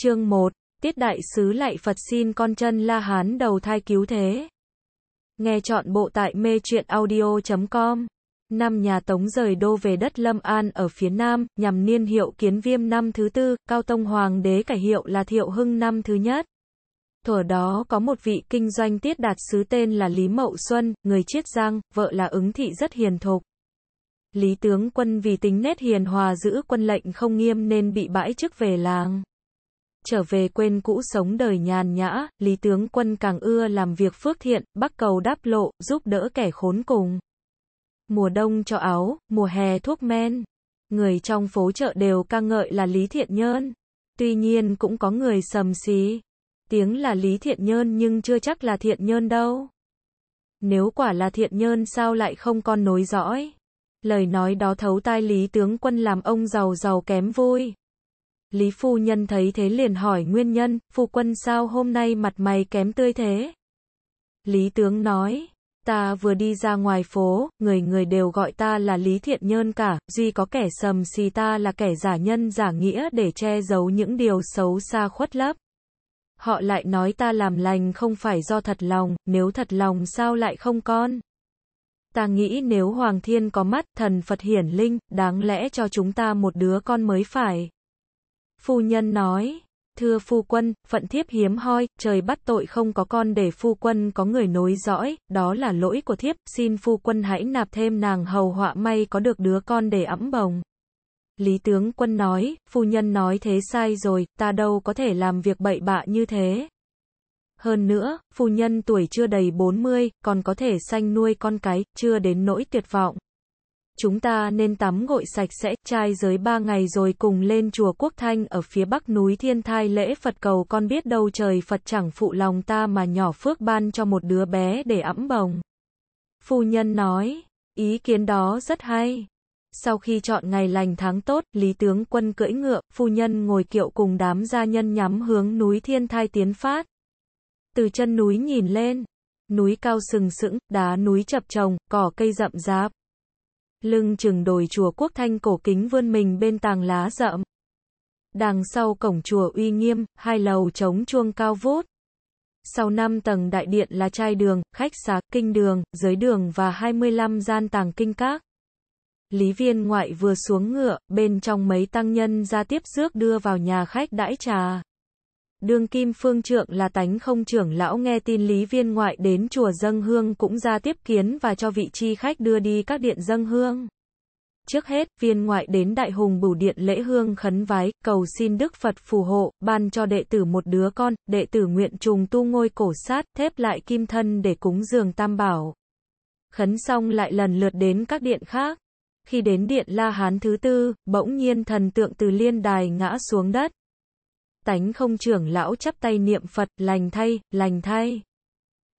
Chương 1. Tiết Đại Sứ Lạy Phật xin con chân La Hán đầu thai cứu thế. Nghe chọn bộ tại mê truyện audio.com. Năm nhà Tống rời đô về đất Lâm An ở phía Nam, nhằm niên hiệu kiến viêm năm thứ tư, Cao Tông Hoàng đế cải hiệu là Thiệu Hưng năm thứ nhất. Thuở đó có một vị kinh doanh tiết đạt sứ tên là Lý Mậu Xuân, người Chiết Giang, vợ là ứng thị rất hiền thục. Lý tướng quân vì tính nét hiền hòa giữ quân lệnh không nghiêm nên bị bãi chức về làng trở về quên cũ sống đời nhàn nhã, Lý Tướng Quân càng ưa làm việc phước thiện, bắc cầu đáp lộ, giúp đỡ kẻ khốn cùng. Mùa đông cho áo, mùa hè thuốc men. Người trong phố chợ đều ca ngợi là Lý Thiện Nhơn. Tuy nhiên cũng có người sầm xí. Tiếng là Lý Thiện Nhơn nhưng chưa chắc là Thiện Nhơn đâu. Nếu quả là Thiện Nhơn sao lại không con nối dõi. Lời nói đó thấu tai Lý Tướng Quân làm ông giàu giàu kém vui. Lý phu nhân thấy thế liền hỏi nguyên nhân, phu quân sao hôm nay mặt mày kém tươi thế? Lý tướng nói, ta vừa đi ra ngoài phố, người người đều gọi ta là Lý Thiện Nhân cả, duy có kẻ sầm xì ta là kẻ giả nhân giả nghĩa để che giấu những điều xấu xa khuất lấp. Họ lại nói ta làm lành không phải do thật lòng, nếu thật lòng sao lại không con? Ta nghĩ nếu Hoàng Thiên có mắt, thần Phật hiển linh, đáng lẽ cho chúng ta một đứa con mới phải. Phu nhân nói, thưa phu quân, phận thiếp hiếm hoi, trời bắt tội không có con để phu quân có người nối dõi, đó là lỗi của thiếp, xin phu quân hãy nạp thêm nàng hầu họa may có được đứa con để ẵm bồng. Lý tướng quân nói, phu nhân nói thế sai rồi, ta đâu có thể làm việc bậy bạ như thế. Hơn nữa, phu nhân tuổi chưa đầy 40, còn có thể sanh nuôi con cái, chưa đến nỗi tuyệt vọng chúng ta nên tắm gội sạch sẽ, trai giới ba ngày rồi cùng lên chùa Quốc Thanh ở phía bắc núi Thiên Thai lễ Phật cầu con biết đâu trời Phật chẳng phụ lòng ta mà nhỏ phước ban cho một đứa bé để ẵm bồng. Phu nhân nói, ý kiến đó rất hay. Sau khi chọn ngày lành tháng tốt, Lý Tướng quân cưỡi ngựa, phu nhân ngồi kiệu cùng đám gia nhân nhắm hướng núi Thiên Thai tiến phát. Từ chân núi nhìn lên, núi cao sừng sững, đá núi chập chồng, cỏ cây rậm rạp, Lưng chừng đồi chùa Quốc Thanh cổ kính vươn mình bên tàng lá rậm. Đằng sau cổng chùa uy nghiêm, hai lầu trống chuông cao vút. Sau năm tầng đại điện là trai đường, khách xá, kinh đường, giới đường và 25 gian tàng kinh các. Lý viên ngoại vừa xuống ngựa, bên trong mấy tăng nhân ra tiếp rước đưa vào nhà khách đãi trà. Đương kim phương trượng là tánh không trưởng lão nghe tin lý viên ngoại đến chùa dâng hương cũng ra tiếp kiến và cho vị chi khách đưa đi các điện dâng hương. Trước hết, viên ngoại đến đại hùng bửu điện lễ hương khấn vái, cầu xin Đức Phật phù hộ, ban cho đệ tử một đứa con, đệ tử nguyện trùng tu ngôi cổ sát, thép lại kim thân để cúng dường tam bảo. Khấn xong lại lần lượt đến các điện khác. Khi đến điện La Hán thứ tư, bỗng nhiên thần tượng từ liên đài ngã xuống đất tánh không trưởng lão chắp tay niệm Phật, lành thay, lành thay.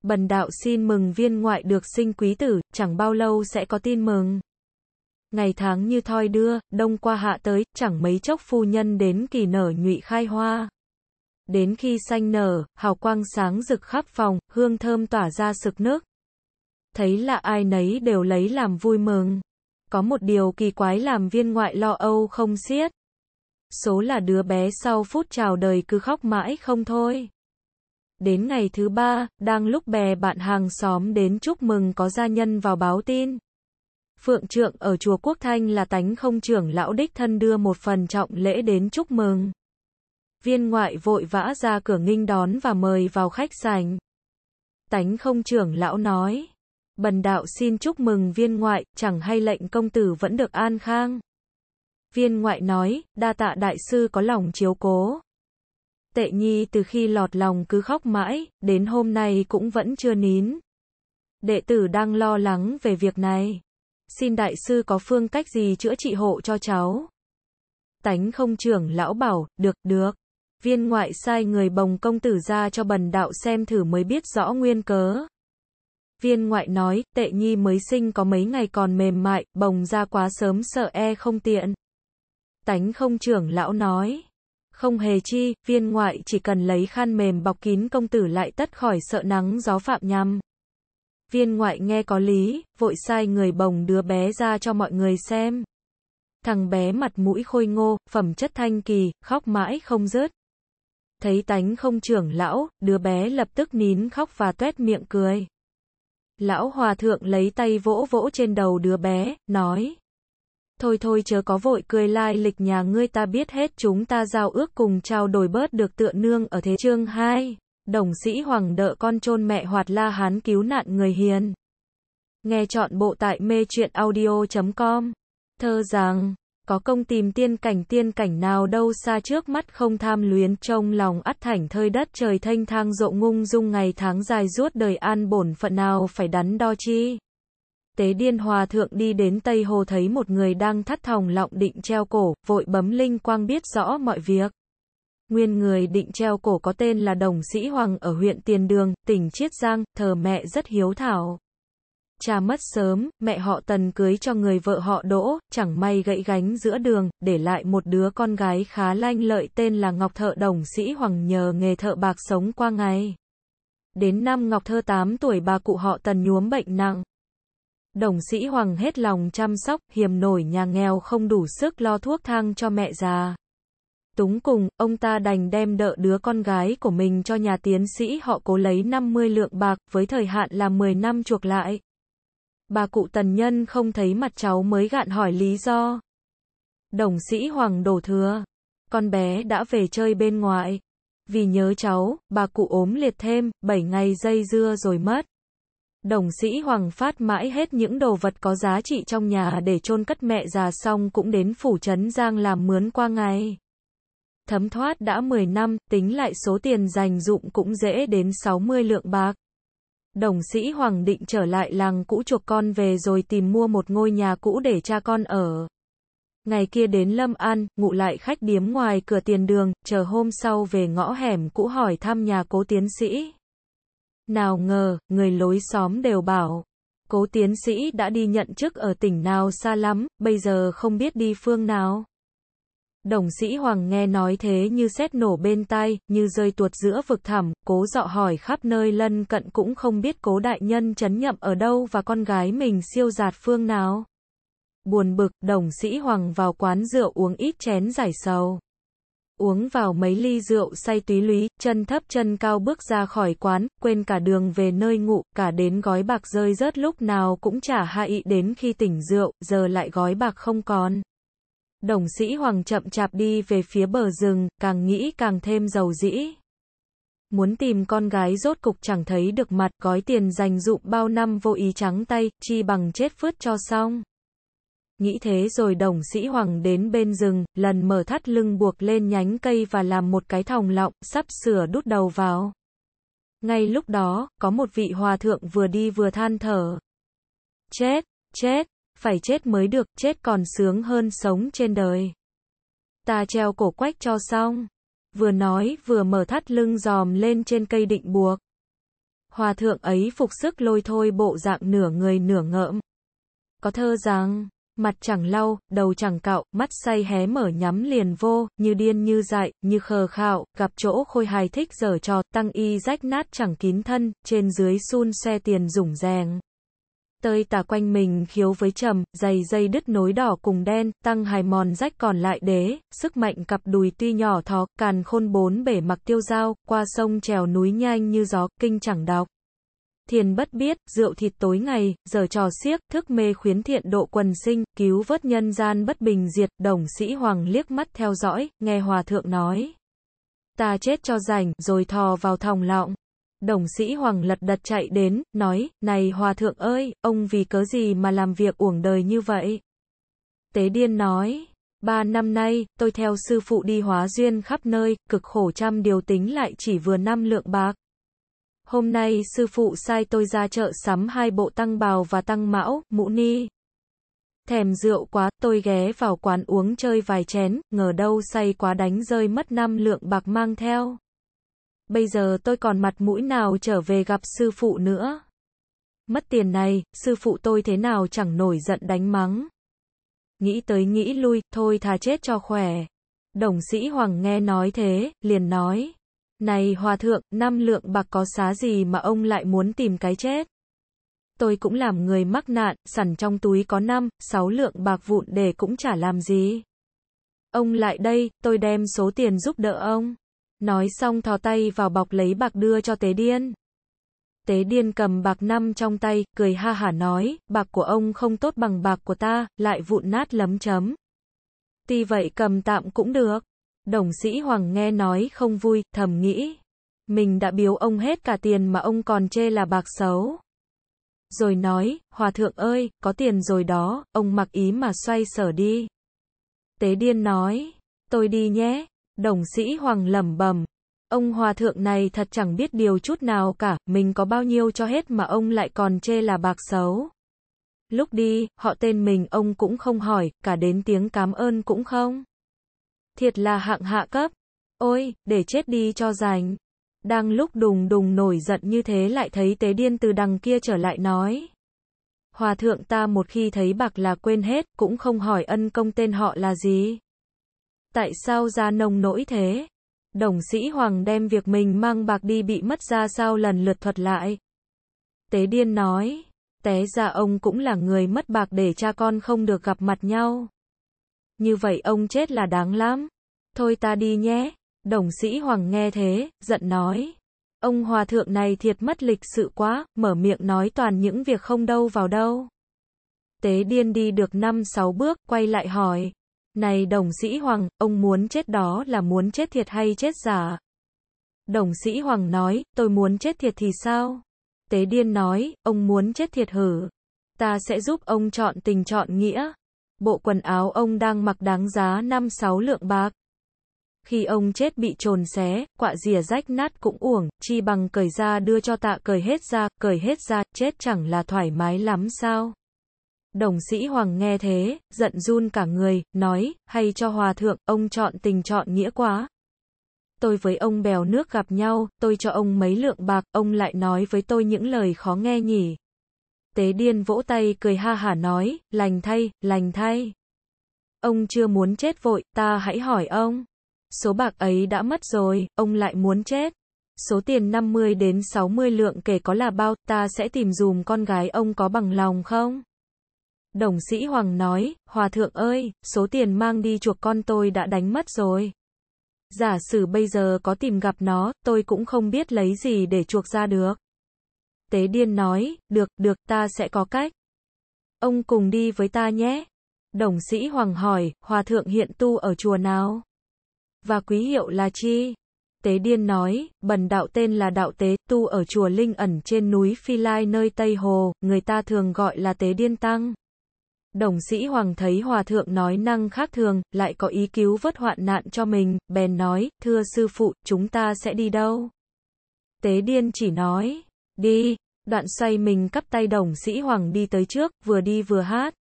Bần đạo xin mừng viên ngoại được sinh quý tử, chẳng bao lâu sẽ có tin mừng. Ngày tháng như thoi đưa, đông qua hạ tới, chẳng mấy chốc phu nhân đến kỳ nở nhụy khai hoa. Đến khi xanh nở, hào quang sáng rực khắp phòng, hương thơm tỏa ra sực nước. Thấy là ai nấy đều lấy làm vui mừng. Có một điều kỳ quái làm viên ngoại lo âu không xiết số là đứa bé sau phút chào đời cứ khóc mãi không thôi. Đến ngày thứ ba, đang lúc bè bạn hàng xóm đến chúc mừng có gia nhân vào báo tin. Phượng trượng ở chùa Quốc Thanh là tánh không trưởng lão đích thân đưa một phần trọng lễ đến chúc mừng. Viên ngoại vội vã ra cửa nghinh đón và mời vào khách sành. Tánh không trưởng lão nói. Bần đạo xin chúc mừng viên ngoại, chẳng hay lệnh công tử vẫn được an khang. Viên ngoại nói, đa tạ đại sư có lòng chiếu cố. Tệ nhi từ khi lọt lòng cứ khóc mãi, đến hôm nay cũng vẫn chưa nín. Đệ tử đang lo lắng về việc này. Xin đại sư có phương cách gì chữa trị hộ cho cháu? Tánh không trưởng lão bảo, được, được. Viên ngoại sai người bồng công tử ra cho bần đạo xem thử mới biết rõ nguyên cớ. Viên ngoại nói, tệ nhi mới sinh có mấy ngày còn mềm mại, bồng ra quá sớm sợ e không tiện tánh không trưởng lão nói. Không hề chi, viên ngoại chỉ cần lấy khăn mềm bọc kín công tử lại tất khỏi sợ nắng gió phạm nhằm. Viên ngoại nghe có lý, vội sai người bồng đứa bé ra cho mọi người xem. Thằng bé mặt mũi khôi ngô, phẩm chất thanh kỳ, khóc mãi không rớt. Thấy tánh không trưởng lão, đứa bé lập tức nín khóc và tuét miệng cười. Lão hòa thượng lấy tay vỗ vỗ trên đầu đứa bé, nói thôi thôi chớ có vội cười lai lịch nhà ngươi ta biết hết chúng ta giao ước cùng trao đổi bớt được tựa nương ở thế chương 2. Đồng sĩ hoàng đợ con chôn mẹ hoạt la hán cứu nạn người hiền. Nghe chọn bộ tại mê chuyện audio.com. Thơ rằng, có công tìm tiên cảnh tiên cảnh nào đâu xa trước mắt không tham luyến trong lòng ắt thảnh thơi đất trời thanh thang rộng ngung dung ngày tháng dài ruốt đời an bổn phận nào phải đắn đo chi tế điên hòa thượng đi đến Tây Hồ thấy một người đang thắt thòng lọng định treo cổ, vội bấm linh quang biết rõ mọi việc. Nguyên người định treo cổ có tên là Đồng Sĩ Hoàng ở huyện Tiền Đường, tỉnh Chiết Giang, thờ mẹ rất hiếu thảo. Cha mất sớm, mẹ họ tần cưới cho người vợ họ đỗ, chẳng may gãy gánh giữa đường, để lại một đứa con gái khá lanh lợi tên là Ngọc Thợ Đồng Sĩ Hoàng nhờ nghề thợ bạc sống qua ngày. Đến năm Ngọc Thơ 8 tuổi bà cụ họ tần nhuốm bệnh nặng, Đồng sĩ Hoàng hết lòng chăm sóc, hiểm nổi nhà nghèo không đủ sức lo thuốc thang cho mẹ già. Túng cùng, ông ta đành đem đợ đứa con gái của mình cho nhà tiến sĩ họ cố lấy 50 lượng bạc, với thời hạn là 10 năm chuộc lại. Bà cụ tần nhân không thấy mặt cháu mới gạn hỏi lý do. Đồng sĩ Hoàng đổ thừa. Con bé đã về chơi bên ngoại Vì nhớ cháu, bà cụ ốm liệt thêm, 7 ngày dây dưa rồi mất. Đồng sĩ Hoàng phát mãi hết những đồ vật có giá trị trong nhà để chôn cất mẹ già xong cũng đến phủ trấn Giang làm mướn qua ngày. Thấm thoát đã 10 năm, tính lại số tiền dành dụng cũng dễ đến 60 lượng bạc. Đồng sĩ Hoàng định trở lại làng cũ chuộc con về rồi tìm mua một ngôi nhà cũ để cha con ở. Ngày kia đến Lâm An, ngụ lại khách điếm ngoài cửa tiền đường, chờ hôm sau về ngõ hẻm cũ hỏi thăm nhà cố tiến sĩ. Nào ngờ, người lối xóm đều bảo, cố tiến sĩ đã đi nhận chức ở tỉnh nào xa lắm, bây giờ không biết đi phương nào. Đồng sĩ Hoàng nghe nói thế như xét nổ bên tai, như rơi tuột giữa vực thẳm, cố dọ hỏi khắp nơi lân cận cũng không biết cố đại nhân chấn nhậm ở đâu và con gái mình siêu giạt phương nào. Buồn bực, đồng sĩ Hoàng vào quán rượu uống ít chén giải sầu uống vào mấy ly rượu say túy lý, chân thấp chân cao bước ra khỏi quán, quên cả đường về nơi ngủ, cả đến gói bạc rơi rớt lúc nào cũng chả hạ ý đến khi tỉnh rượu, giờ lại gói bạc không còn. Đồng sĩ Hoàng chậm chạp đi về phía bờ rừng, càng nghĩ càng thêm giàu dĩ. Muốn tìm con gái rốt cục chẳng thấy được mặt, gói tiền dành dụm bao năm vô ý trắng tay, chi bằng chết phướt cho xong. Nghĩ thế rồi đồng sĩ hoàng đến bên rừng, lần mở thắt lưng buộc lên nhánh cây và làm một cái thòng lọng, sắp sửa đút đầu vào. Ngay lúc đó, có một vị hòa thượng vừa đi vừa than thở. Chết, chết, phải chết mới được, chết còn sướng hơn sống trên đời. Ta treo cổ quách cho xong. Vừa nói vừa mở thắt lưng dòm lên trên cây định buộc. Hòa thượng ấy phục sức lôi thôi bộ dạng nửa người nửa ngợm. Có thơ rằng mặt chẳng lau, đầu chẳng cạo, mắt say hé mở nhắm liền vô, như điên như dại, như khờ khạo, gặp chỗ khôi hài thích giở trò, tăng y rách nát chẳng kín thân, trên dưới sun xe tiền rủng rèng. Tơi tả quanh mình khiếu với trầm, dày dây đứt nối đỏ cùng đen, tăng hài mòn rách còn lại đế, sức mạnh cặp đùi tuy nhỏ thó, càn khôn bốn bể mặc tiêu dao, qua sông trèo núi nhanh như gió, kinh chẳng đọc thiền bất biết, rượu thịt tối ngày, giờ trò xiếc, thức mê khuyến thiện độ quần sinh, cứu vớt nhân gian bất bình diệt, đồng sĩ hoàng liếc mắt theo dõi, nghe hòa thượng nói. Ta chết cho rảnh, rồi thò vào thòng lọng. Đồng sĩ Hoàng lật đật chạy đến, nói, này hòa thượng ơi, ông vì cớ gì mà làm việc uổng đời như vậy? Tế điên nói, ba năm nay, tôi theo sư phụ đi hóa duyên khắp nơi, cực khổ trăm điều tính lại chỉ vừa năm lượng bạc. Hôm nay sư phụ sai tôi ra chợ sắm hai bộ tăng bào và tăng mão, mũ ni. Thèm rượu quá, tôi ghé vào quán uống chơi vài chén, ngờ đâu say quá đánh rơi mất năm lượng bạc mang theo. Bây giờ tôi còn mặt mũi nào trở về gặp sư phụ nữa. Mất tiền này, sư phụ tôi thế nào chẳng nổi giận đánh mắng. Nghĩ tới nghĩ lui, thôi thà chết cho khỏe. Đồng sĩ Hoàng nghe nói thế, liền nói. Này hòa thượng, năm lượng bạc có xá gì mà ông lại muốn tìm cái chết? Tôi cũng làm người mắc nạn, sẵn trong túi có năm, sáu lượng bạc vụn để cũng chả làm gì. Ông lại đây, tôi đem số tiền giúp đỡ ông. Nói xong thò tay vào bọc lấy bạc đưa cho tế điên. Tế điên cầm bạc năm trong tay, cười ha hả nói, bạc của ông không tốt bằng bạc của ta, lại vụn nát lấm chấm. Tuy vậy cầm tạm cũng được. Đồng sĩ Hoàng nghe nói không vui, thầm nghĩ. Mình đã biếu ông hết cả tiền mà ông còn chê là bạc xấu. Rồi nói, Hòa thượng ơi, có tiền rồi đó, ông mặc ý mà xoay sở đi. Tế điên nói, tôi đi nhé. Đồng sĩ Hoàng lẩm bẩm, ông Hòa thượng này thật chẳng biết điều chút nào cả, mình có bao nhiêu cho hết mà ông lại còn chê là bạc xấu. Lúc đi, họ tên mình ông cũng không hỏi, cả đến tiếng cảm ơn cũng không. Thiệt là hạng hạ cấp. Ôi, để chết đi cho rảnh. Đang lúc đùng đùng nổi giận như thế lại thấy tế điên từ đằng kia trở lại nói. Hòa thượng ta một khi thấy bạc là quên hết, cũng không hỏi ân công tên họ là gì. Tại sao ra nông nỗi thế? Đồng sĩ Hoàng đem việc mình mang bạc đi bị mất ra sao lần lượt thuật lại. Tế điên nói, té ra ông cũng là người mất bạc để cha con không được gặp mặt nhau. Như vậy ông chết là đáng lắm. Thôi ta đi nhé. Đồng sĩ Hoàng nghe thế, giận nói. Ông hòa thượng này thiệt mất lịch sự quá, mở miệng nói toàn những việc không đâu vào đâu. Tế điên đi được 5-6 bước, quay lại hỏi. Này đồng sĩ Hoàng, ông muốn chết đó là muốn chết thiệt hay chết giả? Đồng sĩ Hoàng nói, tôi muốn chết thiệt thì sao? Tế điên nói, ông muốn chết thiệt hử. Ta sẽ giúp ông chọn tình chọn nghĩa bộ quần áo ông đang mặc đáng giá 5-6 lượng bạc. Khi ông chết bị trồn xé, quạ rìa rách nát cũng uổng, chi bằng cởi ra đưa cho tạ cởi hết ra, cởi hết ra, chết chẳng là thoải mái lắm sao. Đồng sĩ Hoàng nghe thế, giận run cả người, nói, hay cho hòa thượng, ông chọn tình chọn nghĩa quá. Tôi với ông bèo nước gặp nhau, tôi cho ông mấy lượng bạc, ông lại nói với tôi những lời khó nghe nhỉ tế điên vỗ tay cười ha hả nói, lành thay, lành thay. Ông chưa muốn chết vội, ta hãy hỏi ông. Số bạc ấy đã mất rồi, ông lại muốn chết. Số tiền 50 đến 60 lượng kể có là bao, ta sẽ tìm dùm con gái ông có bằng lòng không? Đồng sĩ Hoàng nói, Hòa thượng ơi, số tiền mang đi chuộc con tôi đã đánh mất rồi. Giả sử bây giờ có tìm gặp nó, tôi cũng không biết lấy gì để chuộc ra được. Tế Điên nói, được, được, ta sẽ có cách. Ông cùng đi với ta nhé. Đồng sĩ Hoàng hỏi, Hòa Thượng hiện tu ở chùa nào? Và quý hiệu là chi? Tế Điên nói, bần đạo tên là Đạo Tế, tu ở chùa Linh ẩn trên núi Phi Lai nơi Tây Hồ, người ta thường gọi là Tế Điên Tăng. Đồng sĩ Hoàng thấy Hòa Thượng nói năng khác thường, lại có ý cứu vớt hoạn nạn cho mình, bèn nói, thưa sư phụ, chúng ta sẽ đi đâu? Tế Điên chỉ nói, Đi, đoạn xoay mình cắp tay đồng sĩ Hoàng đi tới trước, vừa đi vừa hát.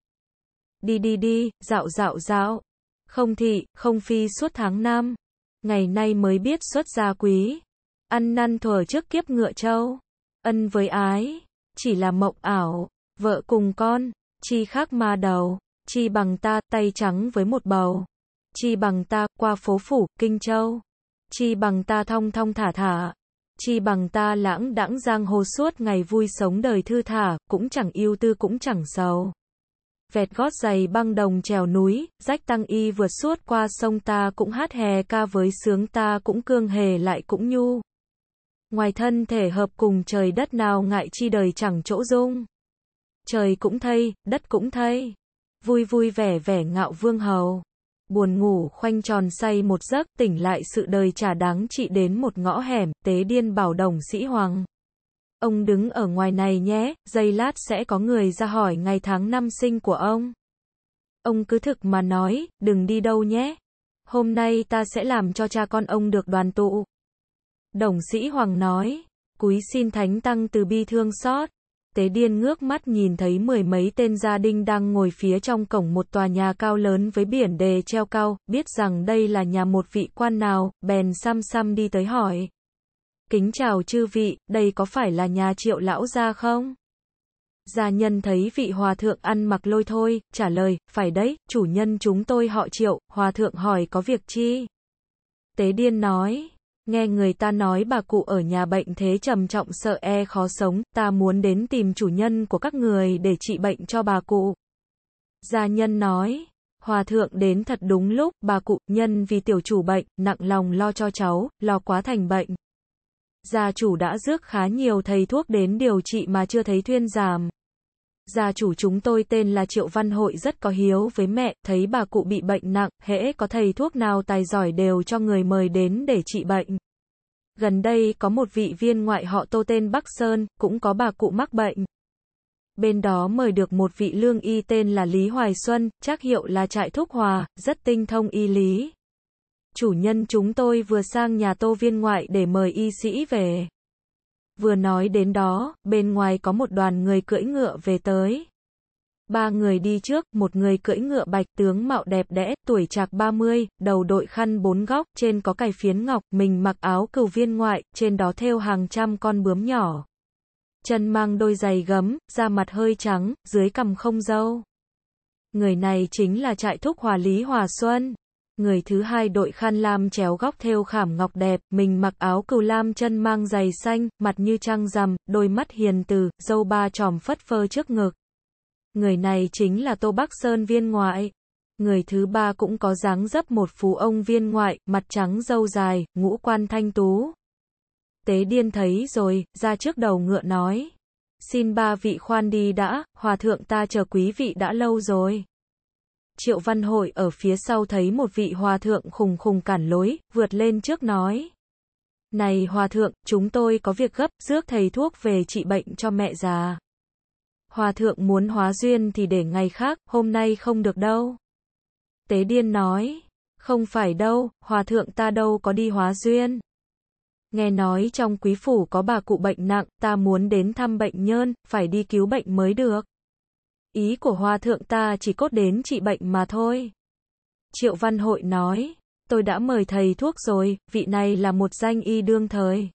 Đi đi đi, dạo dạo dạo. Không thị, không phi suốt tháng năm. Ngày nay mới biết xuất gia quý. Ăn năn thuở trước kiếp ngựa trâu. Ân với ái, chỉ là mộng ảo. Vợ cùng con, chi khác ma đầu. Chi bằng ta, tay trắng với một bầu. Chi bằng ta, qua phố phủ, kinh châu. Chi bằng ta thong thong thả thả, chi bằng ta lãng đãng giang hồ suốt ngày vui sống đời thư thả, cũng chẳng yêu tư cũng chẳng sầu. Vẹt gót giày băng đồng trèo núi, rách tăng y vượt suốt qua sông ta cũng hát hè ca với sướng ta cũng cương hề lại cũng nhu. Ngoài thân thể hợp cùng trời đất nào ngại chi đời chẳng chỗ dung. Trời cũng thay, đất cũng thay. Vui vui vẻ vẻ ngạo vương hầu buồn ngủ khoanh tròn say một giấc tỉnh lại sự đời trả đáng chị đến một ngõ hẻm, tế điên bảo đồng sĩ hoàng. Ông đứng ở ngoài này nhé, giây lát sẽ có người ra hỏi ngày tháng năm sinh của ông. Ông cứ thực mà nói, đừng đi đâu nhé. Hôm nay ta sẽ làm cho cha con ông được đoàn tụ. Đồng sĩ Hoàng nói, cúi xin thánh tăng từ bi thương xót tế điên ngước mắt nhìn thấy mười mấy tên gia đình đang ngồi phía trong cổng một tòa nhà cao lớn với biển đề treo cao, biết rằng đây là nhà một vị quan nào, bèn xăm xăm đi tới hỏi. Kính chào chư vị, đây có phải là nhà triệu lão gia không? Gia nhân thấy vị hòa thượng ăn mặc lôi thôi, trả lời, phải đấy, chủ nhân chúng tôi họ triệu, hòa thượng hỏi có việc chi? Tế điên nói. Nghe người ta nói bà cụ ở nhà bệnh thế trầm trọng sợ e khó sống, ta muốn đến tìm chủ nhân của các người để trị bệnh cho bà cụ. Gia nhân nói, hòa thượng đến thật đúng lúc, bà cụ, nhân vì tiểu chủ bệnh, nặng lòng lo cho cháu, lo quá thành bệnh. Gia chủ đã rước khá nhiều thầy thuốc đến điều trị mà chưa thấy thuyên giảm. Gia chủ chúng tôi tên là Triệu Văn Hội rất có hiếu với mẹ, thấy bà cụ bị bệnh nặng, hễ có thầy thuốc nào tài giỏi đều cho người mời đến để trị bệnh. Gần đây có một vị viên ngoại họ tô tên Bắc Sơn, cũng có bà cụ mắc bệnh. Bên đó mời được một vị lương y tên là Lý Hoài Xuân, chắc hiệu là Trại Thúc Hòa, rất tinh thông y lý. Chủ nhân chúng tôi vừa sang nhà tô viên ngoại để mời y sĩ về. Vừa nói đến đó, bên ngoài có một đoàn người cưỡi ngựa về tới. Ba người đi trước, một người cưỡi ngựa bạch tướng mạo đẹp đẽ, tuổi trạc 30, đầu đội khăn bốn góc, trên có cài phiến ngọc, mình mặc áo cừu viên ngoại, trên đó thêu hàng trăm con bướm nhỏ. Chân mang đôi giày gấm, da mặt hơi trắng, dưới cằm không dâu. Người này chính là trại thúc hòa Lý Hòa Xuân. Người thứ hai đội khăn lam chéo góc theo khảm ngọc đẹp, mình mặc áo cừu lam chân mang giày xanh, mặt như trăng rằm, đôi mắt hiền từ, dâu ba tròm phất phơ trước ngực. Người này chính là Tô Bắc Sơn viên ngoại. Người thứ ba cũng có dáng dấp một phú ông viên ngoại, mặt trắng dâu dài, ngũ quan thanh tú. Tế điên thấy rồi, ra trước đầu ngựa nói. Xin ba vị khoan đi đã, hòa thượng ta chờ quý vị đã lâu rồi. Triệu Văn Hội ở phía sau thấy một vị hòa thượng khùng khùng cản lối, vượt lên trước nói. Này hòa thượng, chúng tôi có việc gấp, rước thầy thuốc về trị bệnh cho mẹ già. Hòa thượng muốn hóa duyên thì để ngày khác, hôm nay không được đâu. Tế điên nói, không phải đâu, hòa thượng ta đâu có đi hóa duyên. Nghe nói trong quý phủ có bà cụ bệnh nặng, ta muốn đến thăm bệnh nhân, phải đi cứu bệnh mới được. Ý của Hòa thượng ta chỉ cốt đến trị bệnh mà thôi. Triệu Văn Hội nói, tôi đã mời thầy thuốc rồi, vị này là một danh y đương thời.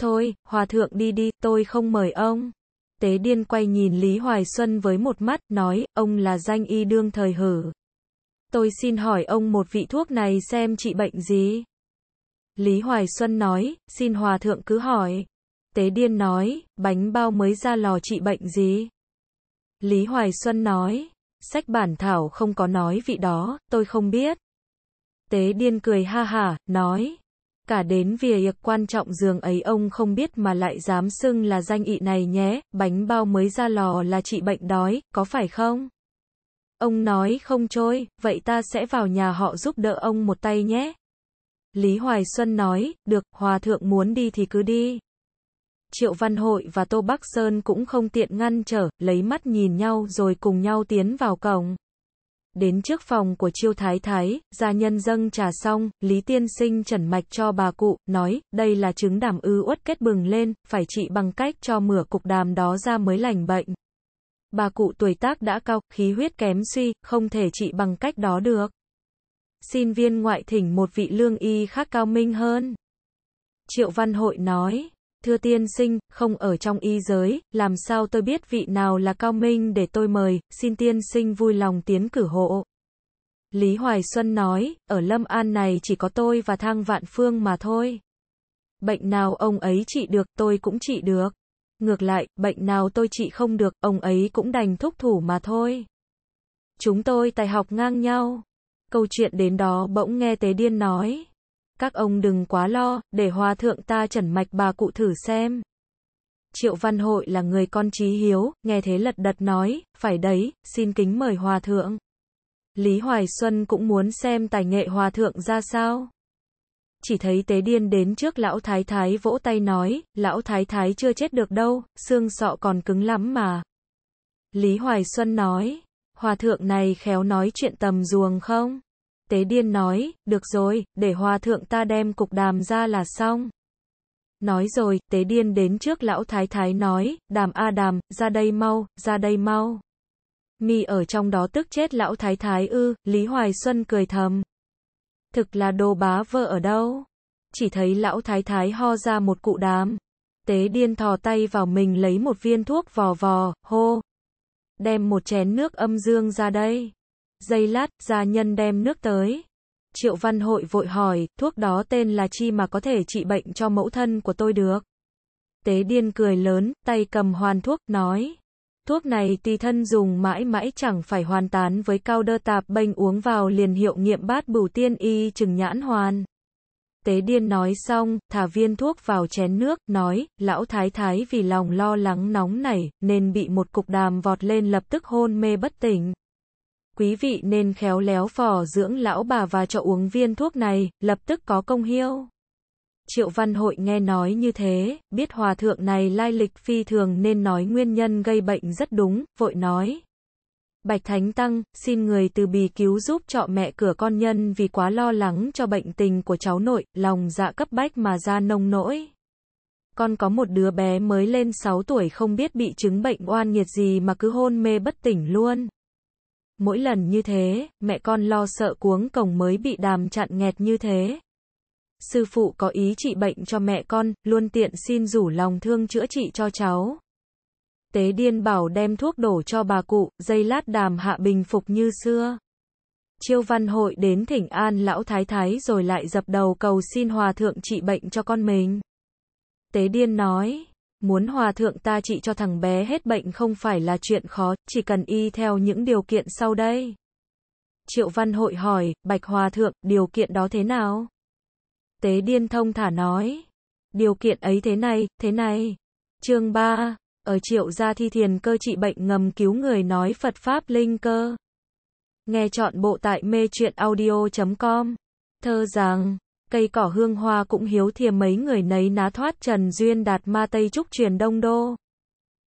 Thôi, Hòa thượng đi đi, tôi không mời ông. Tế điên quay nhìn Lý Hoài Xuân với một mắt, nói, ông là danh y đương thời hử. Tôi xin hỏi ông một vị thuốc này xem trị bệnh gì? Lý Hoài Xuân nói, xin Hòa thượng cứ hỏi. Tế điên nói, bánh bao mới ra lò trị bệnh gì? Lý Hoài Xuân nói, sách bản thảo không có nói vị đó, tôi không biết. Tế điên cười ha ha, nói, cả đến việc quan trọng giường ấy ông không biết mà lại dám xưng là danh ị này nhé, bánh bao mới ra lò là trị bệnh đói, có phải không? Ông nói không trôi, vậy ta sẽ vào nhà họ giúp đỡ ông một tay nhé. Lý Hoài Xuân nói, được, Hòa Thượng muốn đi thì cứ đi. Triệu Văn Hội và Tô Bắc Sơn cũng không tiện ngăn trở, lấy mắt nhìn nhau rồi cùng nhau tiến vào cổng. Đến trước phòng của Chiêu Thái Thái, gia nhân dâng trà xong, Lý Tiên Sinh trần mạch cho bà cụ, nói, đây là trứng đàm ư uất kết bừng lên, phải trị bằng cách cho mửa cục đàm đó ra mới lành bệnh. Bà cụ tuổi tác đã cao, khí huyết kém suy, không thể trị bằng cách đó được. Xin viên ngoại thỉnh một vị lương y khác cao minh hơn. Triệu Văn Hội nói thưa tiên sinh, không ở trong y giới, làm sao tôi biết vị nào là cao minh để tôi mời, xin tiên sinh vui lòng tiến cử hộ. Lý Hoài Xuân nói, ở Lâm An này chỉ có tôi và Thang Vạn Phương mà thôi. Bệnh nào ông ấy trị được, tôi cũng trị được. Ngược lại, bệnh nào tôi trị không được, ông ấy cũng đành thúc thủ mà thôi. Chúng tôi tài học ngang nhau. Câu chuyện đến đó bỗng nghe Tế Điên nói. Các ông đừng quá lo, để hòa thượng ta trần mạch bà cụ thử xem. Triệu Văn Hội là người con trí hiếu, nghe thế lật đật nói, phải đấy, xin kính mời hòa thượng. Lý Hoài Xuân cũng muốn xem tài nghệ hòa thượng ra sao. Chỉ thấy tế điên đến trước lão thái thái vỗ tay nói, lão thái thái chưa chết được đâu, xương sọ còn cứng lắm mà. Lý Hoài Xuân nói, hòa thượng này khéo nói chuyện tầm ruồng không? Tế điên nói, được rồi, để hòa thượng ta đem cục đàm ra là xong. Nói rồi, tế điên đến trước lão thái thái nói, đàm a đàm, ra đây mau, ra đây mau. Mi ở trong đó tức chết lão thái thái ư, Lý Hoài Xuân cười thầm. Thực là đồ bá vợ ở đâu? Chỉ thấy lão thái thái ho ra một cụ đàm. Tế điên thò tay vào mình lấy một viên thuốc vò vò, hô. Đem một chén nước âm dương ra đây. Giây lát, gia nhân đem nước tới. Triệu Văn Hội vội hỏi, thuốc đó tên là chi mà có thể trị bệnh cho mẫu thân của tôi được. Tế điên cười lớn, tay cầm hoàn thuốc, nói. Thuốc này tỳ thân dùng mãi mãi chẳng phải hoàn tán với cao đơ tạp bênh uống vào liền hiệu nghiệm bát bửu tiên y chừng nhãn hoàn. Tế điên nói xong, thả viên thuốc vào chén nước, nói, lão thái thái vì lòng lo lắng nóng nảy, nên bị một cục đàm vọt lên lập tức hôn mê bất tỉnh quý vị nên khéo léo phò dưỡng lão bà và cho uống viên thuốc này, lập tức có công hiêu. Triệu Văn Hội nghe nói như thế, biết hòa thượng này lai lịch phi thường nên nói nguyên nhân gây bệnh rất đúng, vội nói. Bạch Thánh Tăng, xin người từ bì cứu giúp cho mẹ cửa con nhân vì quá lo lắng cho bệnh tình của cháu nội, lòng dạ cấp bách mà ra nông nỗi. Con có một đứa bé mới lên 6 tuổi không biết bị chứng bệnh oan nghiệt gì mà cứ hôn mê bất tỉnh luôn. Mỗi lần như thế, mẹ con lo sợ cuống cổng mới bị đàm chặn nghẹt như thế. Sư phụ có ý trị bệnh cho mẹ con, luôn tiện xin rủ lòng thương chữa trị cho cháu. Tế điên bảo đem thuốc đổ cho bà cụ, dây lát đàm hạ bình phục như xưa. Chiêu văn hội đến thỉnh an lão thái thái rồi lại dập đầu cầu xin hòa thượng trị bệnh cho con mình. Tế điên nói muốn hòa thượng ta trị cho thằng bé hết bệnh không phải là chuyện khó, chỉ cần y theo những điều kiện sau đây. Triệu Văn Hội hỏi, Bạch Hòa Thượng, điều kiện đó thế nào? Tế Điên Thông thả nói, điều kiện ấy thế này, thế này. chương 3, ở Triệu Gia Thi Thiền Cơ trị bệnh ngầm cứu người nói Phật Pháp Linh Cơ. Nghe chọn bộ tại mê chuyện audio.com. Thơ rằng cây cỏ hương hoa cũng hiếu thiềm mấy người nấy ná thoát trần duyên đạt ma tây trúc truyền đông đô.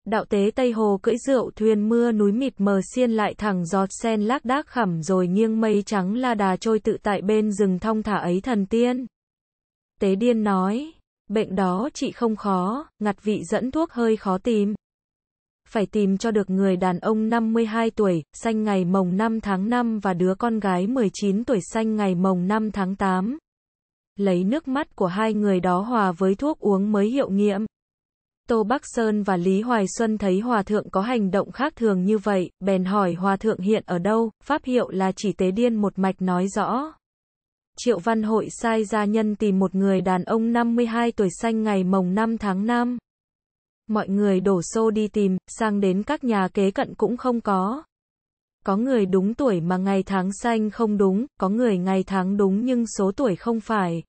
Đạo tế Tây Hồ cưỡi rượu thuyền mưa núi mịt mờ xiên lại thẳng giọt sen lác đác khẩm rồi nghiêng mây trắng la đà trôi tự tại bên rừng thong thả ấy thần tiên. Tế điên nói, bệnh đó chị không khó, ngặt vị dẫn thuốc hơi khó tìm. Phải tìm cho được người đàn ông 52 tuổi, sanh ngày mồng 5 tháng 5 và đứa con gái 19 tuổi sanh ngày mồng 5 tháng 8 lấy nước mắt của hai người đó hòa với thuốc uống mới hiệu nghiệm. Tô Bắc Sơn và Lý Hoài Xuân thấy Hòa Thượng có hành động khác thường như vậy, bèn hỏi Hòa Thượng hiện ở đâu, pháp hiệu là chỉ tế điên một mạch nói rõ. Triệu Văn Hội sai gia nhân tìm một người đàn ông 52 tuổi xanh ngày mồng 5 tháng 5. Mọi người đổ xô đi tìm, sang đến các nhà kế cận cũng không có. Có người đúng tuổi mà ngày tháng xanh không đúng, có người ngày tháng đúng nhưng số tuổi không phải.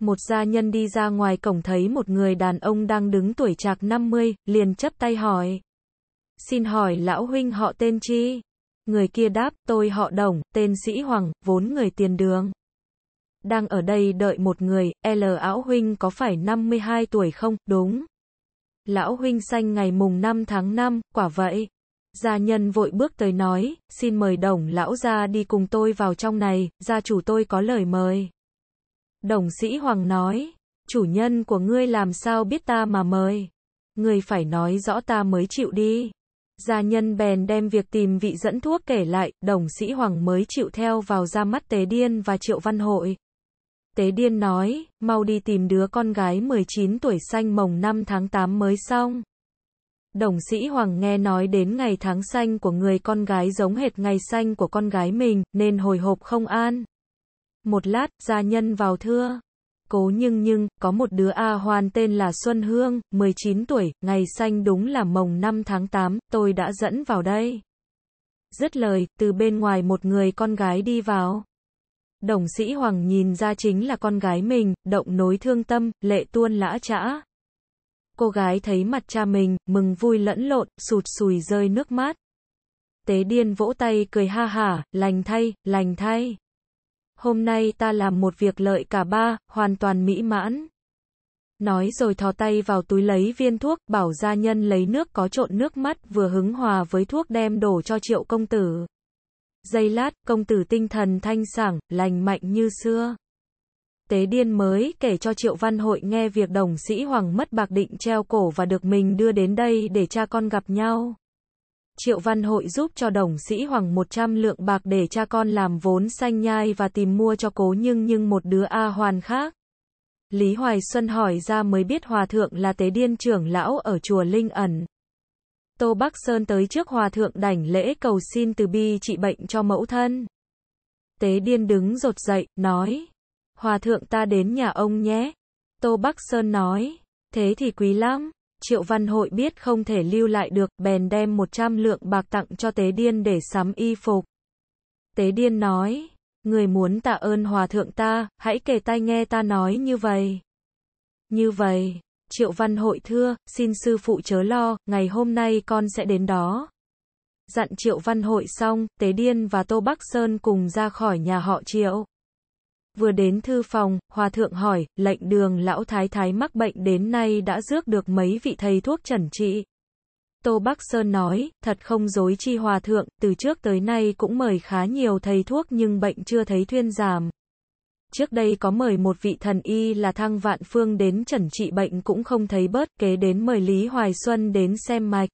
Một gia nhân đi ra ngoài cổng thấy một người đàn ông đang đứng tuổi trạc 50, liền chấp tay hỏi. Xin hỏi lão huynh họ tên chi? Người kia đáp, tôi họ đồng, tên Sĩ Hoàng, vốn người tiền đường. Đang ở đây đợi một người, L áo huynh có phải 52 tuổi không? Đúng. Lão huynh sanh ngày mùng 5 tháng 5, quả vậy. Gia nhân vội bước tới nói, xin mời đồng lão gia đi cùng tôi vào trong này, gia chủ tôi có lời mời. Đồng sĩ Hoàng nói, chủ nhân của ngươi làm sao biết ta mà mời. Ngươi phải nói rõ ta mới chịu đi. Gia nhân bèn đem việc tìm vị dẫn thuốc kể lại, đồng sĩ Hoàng mới chịu theo vào ra mắt Tế Điên và Triệu Văn Hội. Tế Điên nói, mau đi tìm đứa con gái 19 tuổi xanh mồng năm tháng 8 mới xong. Đồng sĩ Hoàng nghe nói đến ngày tháng xanh của người con gái giống hệt ngày xanh của con gái mình, nên hồi hộp không an. Một lát, gia nhân vào thưa. Cố nhưng nhưng, có một đứa A Hoan tên là Xuân Hương, 19 tuổi, ngày xanh đúng là mồng 5 tháng 8, tôi đã dẫn vào đây. Dứt lời, từ bên ngoài một người con gái đi vào. Đồng sĩ Hoàng nhìn ra chính là con gái mình, động nối thương tâm, lệ tuôn lã trã cô gái thấy mặt cha mình, mừng vui lẫn lộn, sụt sùi rơi nước mắt. Tế điên vỗ tay cười ha hả, lành thay, lành thay. Hôm nay ta làm một việc lợi cả ba, hoàn toàn mỹ mãn. Nói rồi thò tay vào túi lấy viên thuốc, bảo gia nhân lấy nước có trộn nước mắt vừa hứng hòa với thuốc đem đổ cho triệu công tử. Giây lát, công tử tinh thần thanh sảng, lành mạnh như xưa tế điên mới kể cho Triệu Văn Hội nghe việc đồng sĩ Hoàng mất bạc định treo cổ và được mình đưa đến đây để cha con gặp nhau. Triệu Văn Hội giúp cho đồng sĩ Hoàng 100 lượng bạc để cha con làm vốn xanh nhai và tìm mua cho cố nhưng nhưng một đứa A Hoàn khác. Lý Hoài Xuân hỏi ra mới biết Hòa Thượng là tế điên trưởng lão ở chùa Linh Ẩn. Tô Bắc Sơn tới trước Hòa Thượng đảnh lễ cầu xin từ bi trị bệnh cho mẫu thân. Tế điên đứng rột dậy, nói. Hòa thượng ta đến nhà ông nhé. Tô Bắc Sơn nói, thế thì quý lắm. Triệu Văn Hội biết không thể lưu lại được, bèn đem 100 lượng bạc tặng cho Tế Điên để sắm y phục. Tế Điên nói, người muốn tạ ơn hòa thượng ta, hãy kề tai nghe ta nói như vậy. Như vậy, Triệu Văn Hội thưa, xin sư phụ chớ lo, ngày hôm nay con sẽ đến đó. Dặn Triệu Văn Hội xong, Tế Điên và Tô Bắc Sơn cùng ra khỏi nhà họ Triệu. Vừa đến thư phòng, hòa thượng hỏi, lệnh đường lão thái thái mắc bệnh đến nay đã rước được mấy vị thầy thuốc chẩn trị. Tô Bắc Sơn nói, thật không dối chi hòa thượng, từ trước tới nay cũng mời khá nhiều thầy thuốc nhưng bệnh chưa thấy thuyên giảm. Trước đây có mời một vị thần y là Thăng Vạn Phương đến chẩn trị bệnh cũng không thấy bớt, kế đến mời Lý Hoài Xuân đến xem mạch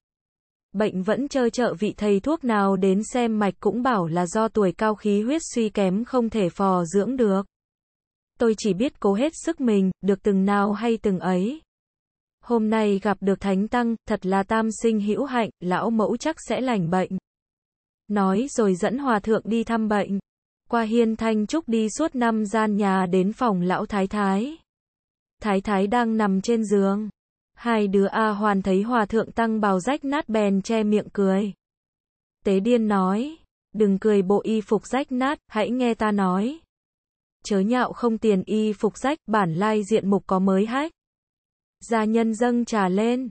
bệnh vẫn trơ trợ vị thầy thuốc nào đến xem mạch cũng bảo là do tuổi cao khí huyết suy kém không thể phò dưỡng được. Tôi chỉ biết cố hết sức mình, được từng nào hay từng ấy. Hôm nay gặp được Thánh Tăng, thật là tam sinh hữu hạnh, lão mẫu chắc sẽ lành bệnh. Nói rồi dẫn hòa thượng đi thăm bệnh. Qua hiên thanh trúc đi suốt năm gian nhà đến phòng lão thái thái. Thái thái đang nằm trên giường. Hai đứa A Hoàn thấy hòa thượng tăng bào rách nát bèn che miệng cười. Tế điên nói, đừng cười bộ y phục rách nát, hãy nghe ta nói. Chớ nhạo không tiền y phục rách, bản lai diện mục có mới hách. Gia nhân dâng trà lên.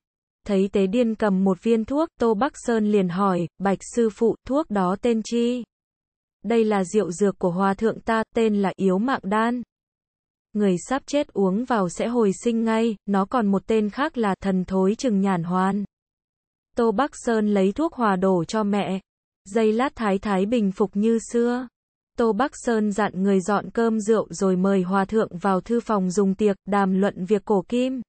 Thấy tế điên cầm một viên thuốc, Tô Bắc Sơn liền hỏi, bạch sư phụ, thuốc đó tên chi? Đây là rượu dược của hòa thượng ta, tên là yếu mạng đan người sắp chết uống vào sẽ hồi sinh ngay, nó còn một tên khác là thần thối trừng nhàn hoan. Tô Bắc Sơn lấy thuốc hòa đổ cho mẹ. Dây lát thái thái bình phục như xưa. Tô Bắc Sơn dặn người dọn cơm rượu rồi mời hòa thượng vào thư phòng dùng tiệc, đàm luận việc cổ kim.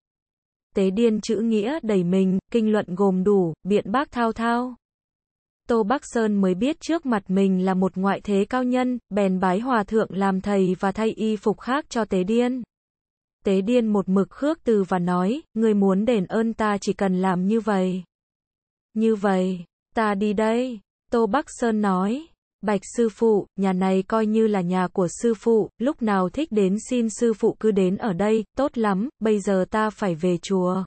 Tế điên chữ nghĩa đầy mình, kinh luận gồm đủ, biện bác thao thao. Tô Bắc Sơn mới biết trước mặt mình là một ngoại thế cao nhân, bèn bái hòa thượng làm thầy và thay y phục khác cho tế điên. Tế điên một mực khước từ và nói, người muốn đền ơn ta chỉ cần làm như vậy. Như vậy, ta đi đây, Tô Bắc Sơn nói. Bạch sư phụ, nhà này coi như là nhà của sư phụ, lúc nào thích đến xin sư phụ cứ đến ở đây, tốt lắm, bây giờ ta phải về chùa.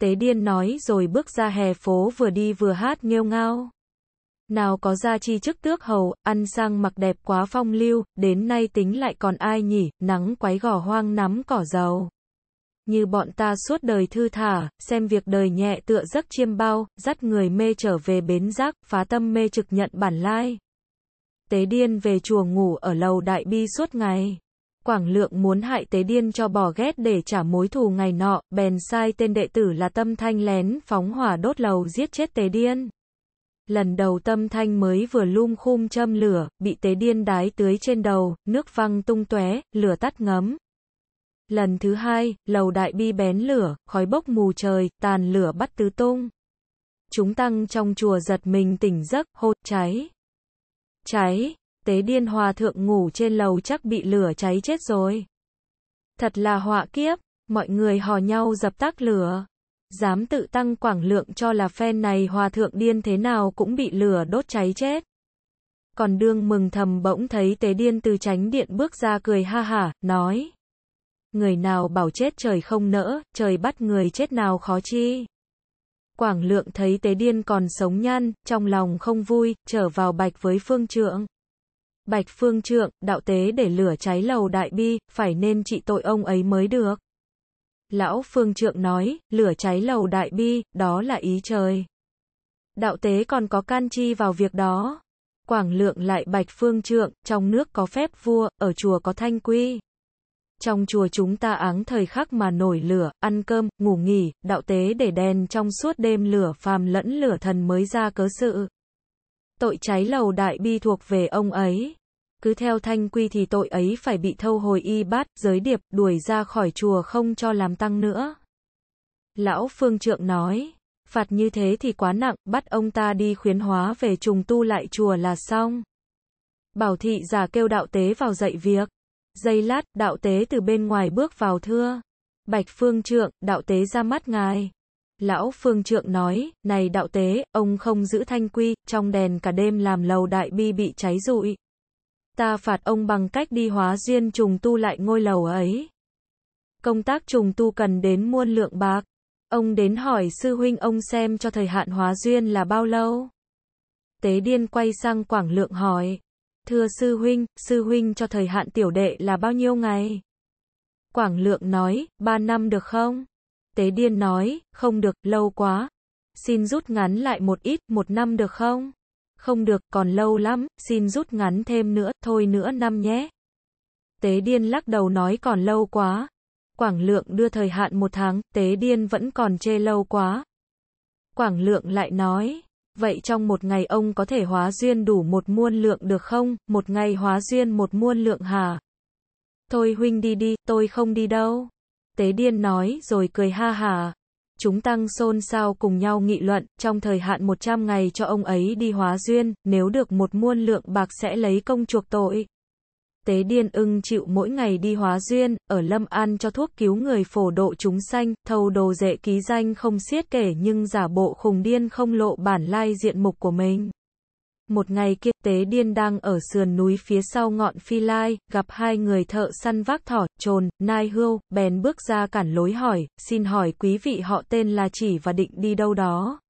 Tế điên nói rồi bước ra hè phố vừa đi vừa hát nghêu ngao. Nào có gia chi chức tước hầu, ăn sang mặc đẹp quá phong lưu, đến nay tính lại còn ai nhỉ, nắng quấy gò hoang nắm cỏ giàu. Như bọn ta suốt đời thư thả, xem việc đời nhẹ tựa giấc chiêm bao, dắt người mê trở về bến giác, phá tâm mê trực nhận bản lai. Tế điên về chùa ngủ ở lầu đại bi suốt ngày. Quảng Lượng muốn hại Tế Điên cho bỏ ghét để trả mối thù ngày nọ, bèn sai tên đệ tử là Tâm Thanh lén phóng hỏa đốt lầu giết chết Tế Điên lần đầu tâm thanh mới vừa lum khum châm lửa, bị tế điên đái tưới trên đầu, nước văng tung tóe, lửa tắt ngấm. Lần thứ hai, lầu đại bi bén lửa, khói bốc mù trời, tàn lửa bắt tứ tung. Chúng tăng trong chùa giật mình tỉnh giấc, hô, cháy. Cháy, tế điên hòa thượng ngủ trên lầu chắc bị lửa cháy chết rồi. Thật là họa kiếp, mọi người hò nhau dập tắt lửa. Dám tự tăng quảng lượng cho là phen này hòa thượng điên thế nào cũng bị lửa đốt cháy chết. Còn đương mừng thầm bỗng thấy tế điên từ tránh điện bước ra cười ha hả, nói. Người nào bảo chết trời không nỡ, trời bắt người chết nào khó chi. Quảng lượng thấy tế điên còn sống nhăn, trong lòng không vui, trở vào bạch với phương trượng. Bạch phương trượng, đạo tế để lửa cháy lầu đại bi, phải nên trị tội ông ấy mới được. Lão Phương Trượng nói, lửa cháy lầu đại bi, đó là ý trời. Đạo tế còn có can chi vào việc đó. Quảng lượng lại bạch phương trượng, trong nước có phép vua, ở chùa có thanh quy. Trong chùa chúng ta áng thời khắc mà nổi lửa, ăn cơm, ngủ nghỉ, đạo tế để đèn trong suốt đêm lửa phàm lẫn lửa thần mới ra cớ sự. Tội cháy lầu đại bi thuộc về ông ấy cứ theo thanh quy thì tội ấy phải bị thâu hồi y bát, giới điệp, đuổi ra khỏi chùa không cho làm tăng nữa. Lão phương trượng nói, phạt như thế thì quá nặng, bắt ông ta đi khuyến hóa về trùng tu lại chùa là xong. Bảo thị giả kêu đạo tế vào dạy việc. Giây lát, đạo tế từ bên ngoài bước vào thưa. Bạch phương trượng, đạo tế ra mắt ngài. Lão phương trượng nói, này đạo tế, ông không giữ thanh quy, trong đèn cả đêm làm lầu đại bi bị cháy rụi ta phạt ông bằng cách đi hóa duyên trùng tu lại ngôi lầu ấy. Công tác trùng tu cần đến muôn lượng bạc. Ông đến hỏi sư huynh ông xem cho thời hạn hóa duyên là bao lâu. Tế điên quay sang Quảng Lượng hỏi. Thưa sư huynh, sư huynh cho thời hạn tiểu đệ là bao nhiêu ngày? Quảng Lượng nói, ba năm được không? Tế điên nói, không được, lâu quá. Xin rút ngắn lại một ít, một năm được không? Không được, còn lâu lắm, xin rút ngắn thêm nữa, thôi nữa năm nhé. Tế điên lắc đầu nói còn lâu quá. Quảng lượng đưa thời hạn một tháng, tế điên vẫn còn chê lâu quá. Quảng lượng lại nói, vậy trong một ngày ông có thể hóa duyên đủ một muôn lượng được không, một ngày hóa duyên một muôn lượng hả? Thôi huynh đi đi, tôi không đi đâu. Tế điên nói rồi cười ha hà chúng tăng xôn xao cùng nhau nghị luận, trong thời hạn 100 ngày cho ông ấy đi hóa duyên, nếu được một muôn lượng bạc sẽ lấy công chuộc tội. Tế điên ưng chịu mỗi ngày đi hóa duyên, ở Lâm An cho thuốc cứu người phổ độ chúng sanh, thầu đồ dệ ký danh không xiết kể nhưng giả bộ khùng điên không lộ bản lai diện mục của mình. Một ngày kia tế điên đang ở sườn núi phía sau ngọn phi lai, gặp hai người thợ săn vác thỏ, trồn, nai hươu, bèn bước ra cản lối hỏi, xin hỏi quý vị họ tên là chỉ và định đi đâu đó.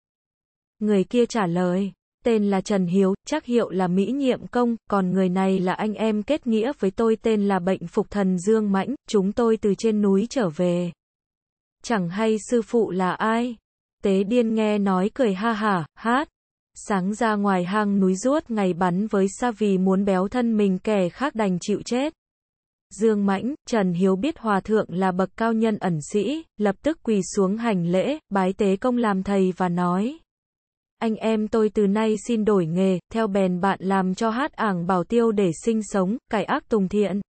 Người kia trả lời, tên là Trần Hiếu, chắc hiệu là Mỹ Nhiệm Công, còn người này là anh em kết nghĩa với tôi tên là Bệnh Phục Thần Dương Mãnh, chúng tôi từ trên núi trở về. Chẳng hay sư phụ là ai? Tế điên nghe nói cười ha hả, hát sáng ra ngoài hang núi ruốt ngày bắn với sa vì muốn béo thân mình kẻ khác đành chịu chết. Dương Mãnh, Trần Hiếu biết hòa thượng là bậc cao nhân ẩn sĩ, lập tức quỳ xuống hành lễ, bái tế công làm thầy và nói. Anh em tôi từ nay xin đổi nghề, theo bèn bạn làm cho hát ảng bảo tiêu để sinh sống, cải ác tùng thiện.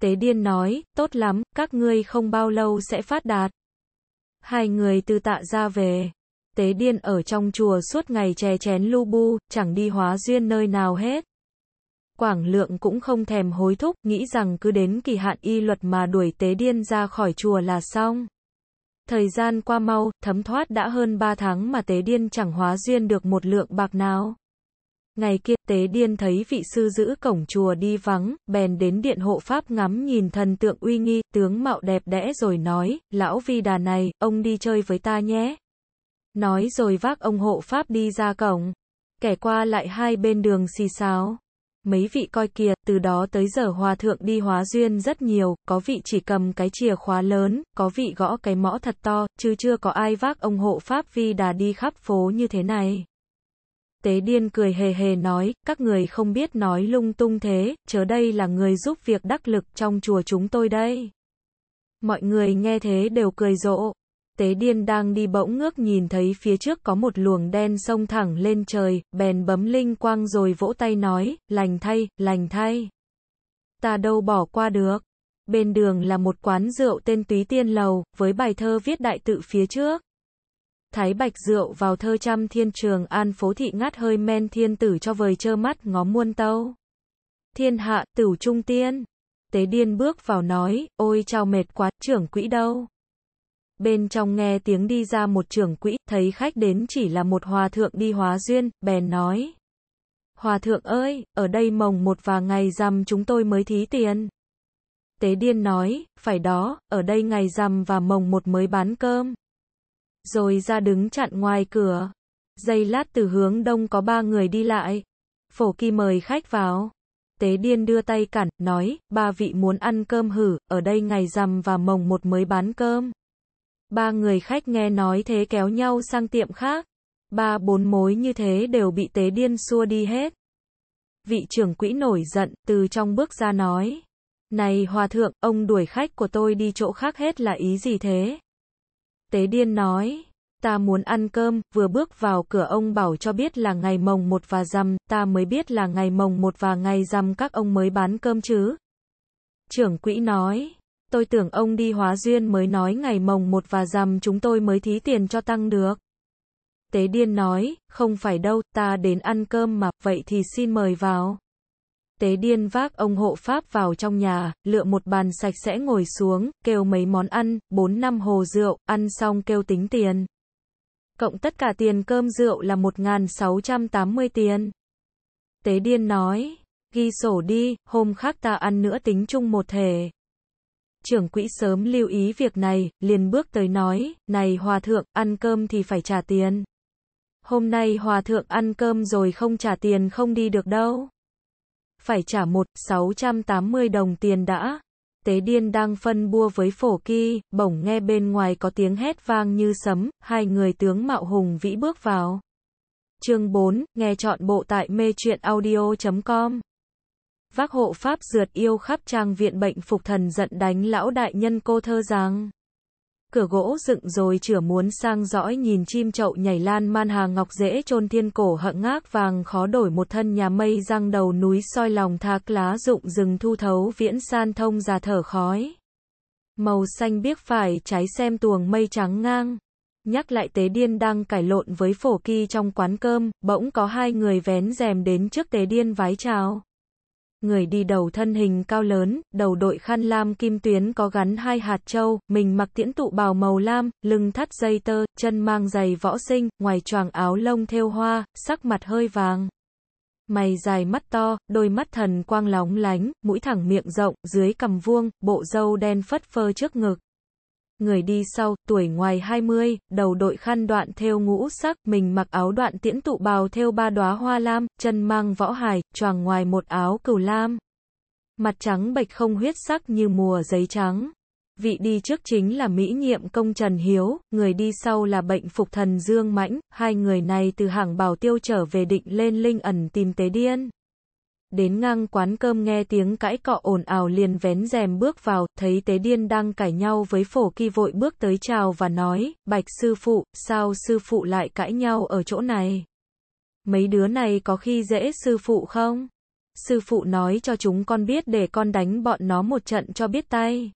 Tế Điên nói, tốt lắm, các ngươi không bao lâu sẽ phát đạt. Hai người từ tạ ra về tế điên ở trong chùa suốt ngày chè chén lu bu, chẳng đi hóa duyên nơi nào hết. Quảng lượng cũng không thèm hối thúc, nghĩ rằng cứ đến kỳ hạn y luật mà đuổi tế điên ra khỏi chùa là xong. Thời gian qua mau, thấm thoát đã hơn 3 tháng mà tế điên chẳng hóa duyên được một lượng bạc nào. Ngày kia, tế điên thấy vị sư giữ cổng chùa đi vắng, bèn đến điện hộ pháp ngắm nhìn thần tượng uy nghi, tướng mạo đẹp đẽ rồi nói, lão vi đà này, ông đi chơi với ta nhé. Nói rồi vác ông hộ Pháp đi ra cổng. Kẻ qua lại hai bên đường xì xáo. Mấy vị coi kìa, từ đó tới giờ hòa thượng đi hóa duyên rất nhiều, có vị chỉ cầm cái chìa khóa lớn, có vị gõ cái mõ thật to, chứ chưa có ai vác ông hộ Pháp Vi Đà đi khắp phố như thế này. Tế điên cười hề hề nói, các người không biết nói lung tung thế, chớ đây là người giúp việc đắc lực trong chùa chúng tôi đây. Mọi người nghe thế đều cười rộ. Tế điên đang đi bỗng ngước nhìn thấy phía trước có một luồng đen sông thẳng lên trời, bèn bấm linh quang rồi vỗ tay nói, lành thay, lành thay. Ta đâu bỏ qua được. Bên đường là một quán rượu tên Túy Tiên Lầu, với bài thơ viết đại tự phía trước. Thái bạch rượu vào thơ trăm thiên trường an phố thị ngát hơi men thiên tử cho vời trơ mắt ngó muôn tâu. Thiên hạ, tửu trung tiên. Tế điên bước vào nói, ôi chào mệt quá, trưởng quỹ đâu. Bên trong nghe tiếng đi ra một trưởng quỹ, thấy khách đến chỉ là một hòa thượng đi hóa duyên, bèn nói. Hòa thượng ơi, ở đây mồng một và ngày rằm chúng tôi mới thí tiền. Tế điên nói, phải đó, ở đây ngày rằm và mồng một mới bán cơm. Rồi ra đứng chặn ngoài cửa. Giây lát từ hướng đông có ba người đi lại. Phổ kỳ mời khách vào. Tế điên đưa tay cản, nói, ba vị muốn ăn cơm hử, ở đây ngày rằm và mồng một mới bán cơm. Ba người khách nghe nói thế kéo nhau sang tiệm khác. Ba bốn mối như thế đều bị tế điên xua đi hết. Vị trưởng quỹ nổi giận, từ trong bước ra nói. Này hòa thượng, ông đuổi khách của tôi đi chỗ khác hết là ý gì thế? Tế điên nói. Ta muốn ăn cơm, vừa bước vào cửa ông bảo cho biết là ngày mồng một và rằm, ta mới biết là ngày mồng một và ngày rằm các ông mới bán cơm chứ. Trưởng quỹ nói, tôi tưởng ông đi hóa duyên mới nói ngày mồng một và rằm chúng tôi mới thí tiền cho tăng được. Tế điên nói, không phải đâu, ta đến ăn cơm mà, vậy thì xin mời vào. Tế điên vác ông hộ pháp vào trong nhà, lựa một bàn sạch sẽ ngồi xuống, kêu mấy món ăn, bốn năm hồ rượu, ăn xong kêu tính tiền. Cộng tất cả tiền cơm rượu là 1.680 tiền. Tế điên nói, ghi sổ đi, hôm khác ta ăn nữa tính chung một thể trưởng quỹ sớm lưu ý việc này, liền bước tới nói, này hòa thượng, ăn cơm thì phải trả tiền. Hôm nay hòa thượng ăn cơm rồi không trả tiền không đi được đâu. Phải trả một sáu trăm tám mươi đồng tiền đã. Tế điên đang phân bua với phổ kỳ, bỗng nghe bên ngoài có tiếng hét vang như sấm, hai người tướng mạo hùng vĩ bước vào. Chương 4, nghe chọn bộ tại mê truyện audio.com vác hộ pháp dượt yêu khắp trang viện bệnh phục thần giận đánh lão đại nhân cô thơ rằng. Cửa gỗ dựng rồi chửa muốn sang dõi nhìn chim chậu nhảy lan man hà ngọc dễ trôn thiên cổ hận ngác vàng khó đổi một thân nhà mây răng đầu núi soi lòng thác lá rụng rừng thu thấu viễn san thông già thở khói. Màu xanh biếc phải trái xem tuồng mây trắng ngang. Nhắc lại tế điên đang cải lộn với phổ kỳ trong quán cơm, bỗng có hai người vén rèm đến trước tế điên vái chào người đi đầu thân hình cao lớn, đầu đội khăn lam kim tuyến có gắn hai hạt châu, mình mặc tiễn tụ bào màu lam, lưng thắt dây tơ, chân mang giày võ sinh, ngoài choàng áo lông thêu hoa, sắc mặt hơi vàng. Mày dài mắt to, đôi mắt thần quang lóng lánh, mũi thẳng miệng rộng, dưới cằm vuông, bộ râu đen phất phơ trước ngực người đi sau, tuổi ngoài 20, đầu đội khăn đoạn theo ngũ sắc, mình mặc áo đoạn tiễn tụ bào theo ba đóa hoa lam, chân mang võ hài, choàng ngoài một áo cửu lam. Mặt trắng bạch không huyết sắc như mùa giấy trắng. Vị đi trước chính là Mỹ nhiệm công Trần Hiếu, người đi sau là bệnh phục thần Dương Mãnh, hai người này từ hàng bảo tiêu trở về định lên linh ẩn tìm tế điên đến ngang quán cơm nghe tiếng cãi cọ ồn ào liền vén rèm bước vào, thấy tế điên đang cãi nhau với phổ kỳ vội bước tới chào và nói, bạch sư phụ, sao sư phụ lại cãi nhau ở chỗ này? Mấy đứa này có khi dễ sư phụ không? Sư phụ nói cho chúng con biết để con đánh bọn nó một trận cho biết tay.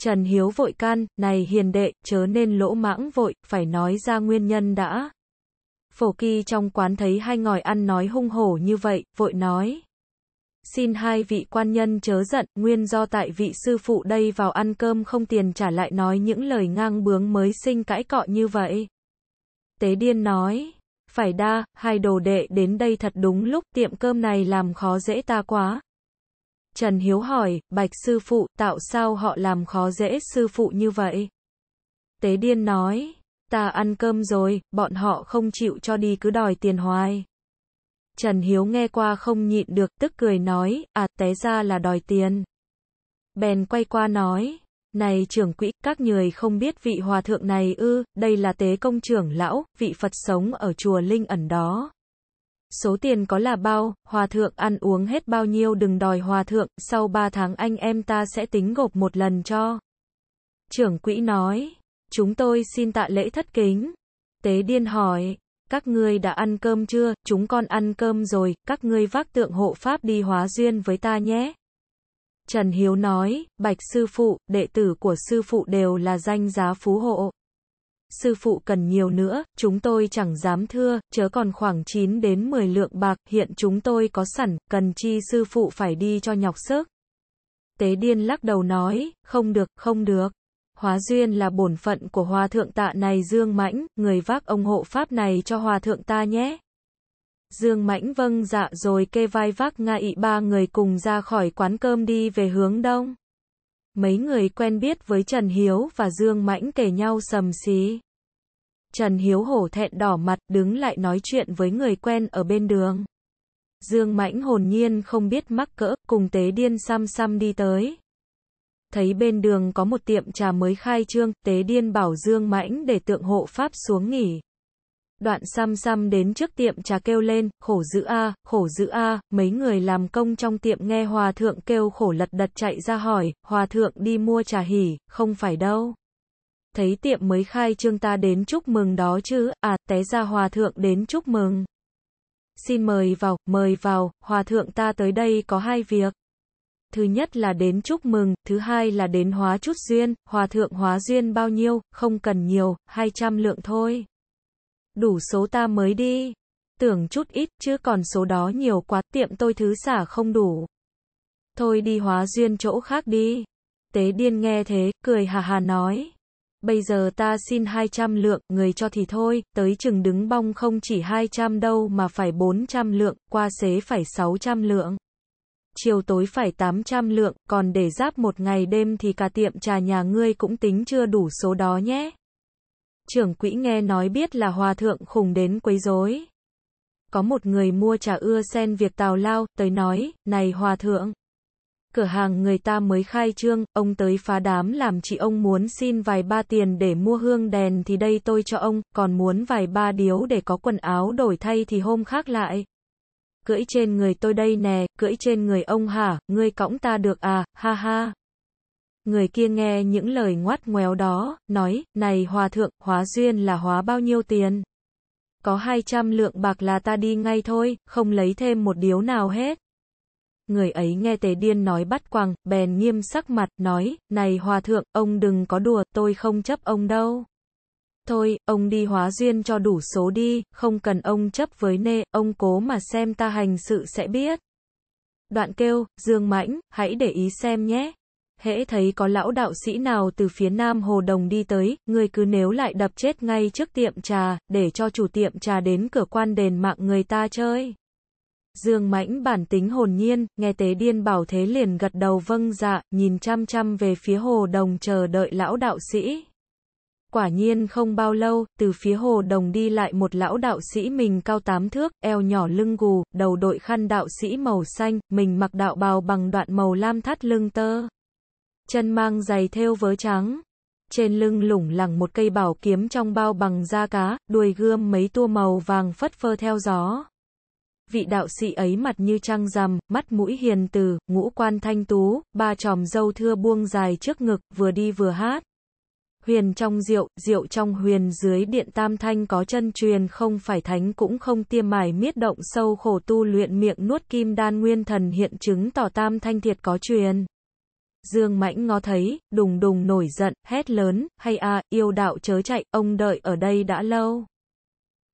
Trần Hiếu vội can, này hiền đệ, chớ nên lỗ mãng vội, phải nói ra nguyên nhân đã. Phổ kỳ trong quán thấy hai ngòi ăn nói hung hổ như vậy, vội nói. Xin hai vị quan nhân chớ giận, nguyên do tại vị sư phụ đây vào ăn cơm không tiền trả lại nói những lời ngang bướng mới sinh cãi cọ như vậy. Tế điên nói, phải đa, hai đồ đệ đến đây thật đúng lúc tiệm cơm này làm khó dễ ta quá. Trần Hiếu hỏi, bạch sư phụ, tạo sao họ làm khó dễ sư phụ như vậy? Tế điên nói, Ta ăn cơm rồi, bọn họ không chịu cho đi cứ đòi tiền hoài. Trần Hiếu nghe qua không nhịn được, tức cười nói, à, té ra là đòi tiền. Bèn quay qua nói, này trưởng quỹ, các người không biết vị hòa thượng này ư, đây là tế công trưởng lão, vị Phật sống ở chùa Linh ẩn đó. Số tiền có là bao, hòa thượng ăn uống hết bao nhiêu đừng đòi hòa thượng, sau ba tháng anh em ta sẽ tính gộp một lần cho. Trưởng quỹ nói, Chúng tôi xin tạ lễ thất kính. Tế điên hỏi, các ngươi đã ăn cơm chưa? Chúng con ăn cơm rồi, các ngươi vác tượng hộ pháp đi hóa duyên với ta nhé. Trần Hiếu nói, Bạch sư phụ, đệ tử của sư phụ đều là danh giá phú hộ. Sư phụ cần nhiều nữa, chúng tôi chẳng dám thưa, chớ còn khoảng 9 đến 10 lượng bạc, hiện chúng tôi có sẵn, cần chi sư phụ phải đi cho nhọc sức. Tế điên lắc đầu nói, không được, không được. Hóa duyên là bổn phận của hòa thượng tạ này Dương Mãnh, người vác ông hộ pháp này cho hòa thượng ta nhé. Dương Mãnh vâng dạ rồi kê vai vác ngạ ị ba người cùng ra khỏi quán cơm đi về hướng đông. Mấy người quen biết với Trần Hiếu và Dương Mãnh kể nhau sầm xí. Trần Hiếu hổ thẹn đỏ mặt đứng lại nói chuyện với người quen ở bên đường. Dương Mãnh hồn nhiên không biết mắc cỡ, cùng tế điên xăm xăm đi tới thấy bên đường có một tiệm trà mới khai trương, tế điên bảo Dương Mãnh để tượng hộ pháp xuống nghỉ. Đoạn xăm xăm đến trước tiệm trà kêu lên, khổ dữ a, khổ dữ a, mấy người làm công trong tiệm nghe hòa thượng kêu khổ lật đật chạy ra hỏi, hòa thượng đi mua trà hỉ, không phải đâu. Thấy tiệm mới khai trương ta đến chúc mừng đó chứ, à, té ra hòa thượng đến chúc mừng. Xin mời vào, mời vào, hòa thượng ta tới đây có hai việc thứ nhất là đến chúc mừng, thứ hai là đến hóa chút duyên, hòa thượng hóa duyên bao nhiêu, không cần nhiều, 200 lượng thôi. Đủ số ta mới đi. Tưởng chút ít chứ còn số đó nhiều quá, tiệm tôi thứ xả không đủ. Thôi đi hóa duyên chỗ khác đi. Tế điên nghe thế, cười hà hà nói. Bây giờ ta xin 200 lượng, người cho thì thôi, tới chừng đứng bong không chỉ 200 đâu mà phải 400 lượng, qua xế phải 600 lượng chiều tối phải 800 lượng, còn để giáp một ngày đêm thì cả tiệm trà nhà ngươi cũng tính chưa đủ số đó nhé. Trưởng quỹ nghe nói biết là hòa thượng khùng đến quấy rối. Có một người mua trà ưa xen việc tào lao, tới nói, này hòa thượng. Cửa hàng người ta mới khai trương, ông tới phá đám làm chị ông muốn xin vài ba tiền để mua hương đèn thì đây tôi cho ông, còn muốn vài ba điếu để có quần áo đổi thay thì hôm khác lại cưỡi trên người tôi đây nè, cưỡi trên người ông hả, ngươi cõng ta được à, ha ha. Người kia nghe những lời ngoắt ngoéo đó, nói, này hòa thượng, hóa duyên là hóa bao nhiêu tiền? Có 200 lượng bạc là ta đi ngay thôi, không lấy thêm một điếu nào hết. Người ấy nghe tề điên nói bắt quăng, bèn nghiêm sắc mặt, nói, này hòa thượng, ông đừng có đùa, tôi không chấp ông đâu thôi, ông đi hóa duyên cho đủ số đi, không cần ông chấp với nê, ông cố mà xem ta hành sự sẽ biết. Đoạn kêu, Dương Mãnh, hãy để ý xem nhé. Hễ thấy có lão đạo sĩ nào từ phía nam Hồ Đồng đi tới, người cứ nếu lại đập chết ngay trước tiệm trà, để cho chủ tiệm trà đến cửa quan đền mạng người ta chơi. Dương Mãnh bản tính hồn nhiên, nghe tế điên bảo thế liền gật đầu vâng dạ, nhìn chăm chăm về phía Hồ Đồng chờ đợi lão đạo sĩ. Quả nhiên không bao lâu, từ phía hồ đồng đi lại một lão đạo sĩ mình cao tám thước, eo nhỏ lưng gù, đầu đội khăn đạo sĩ màu xanh, mình mặc đạo bào bằng đoạn màu lam thắt lưng tơ. Chân mang giày thêu vớ trắng. Trên lưng lủng lẳng một cây bảo kiếm trong bao bằng da cá, đuôi gươm mấy tua màu vàng phất phơ theo gió. Vị đạo sĩ ấy mặt như trăng rằm, mắt mũi hiền từ, ngũ quan thanh tú, ba tròm dâu thưa buông dài trước ngực, vừa đi vừa hát huyền trong rượu, rượu trong huyền dưới điện tam thanh có chân truyền không phải thánh cũng không tiêm mài miết động sâu khổ tu luyện miệng nuốt kim đan nguyên thần hiện chứng tỏ tam thanh thiệt có truyền. Dương Mãnh ngó thấy, đùng đùng nổi giận, hét lớn, hay a à, yêu đạo chớ chạy, ông đợi ở đây đã lâu.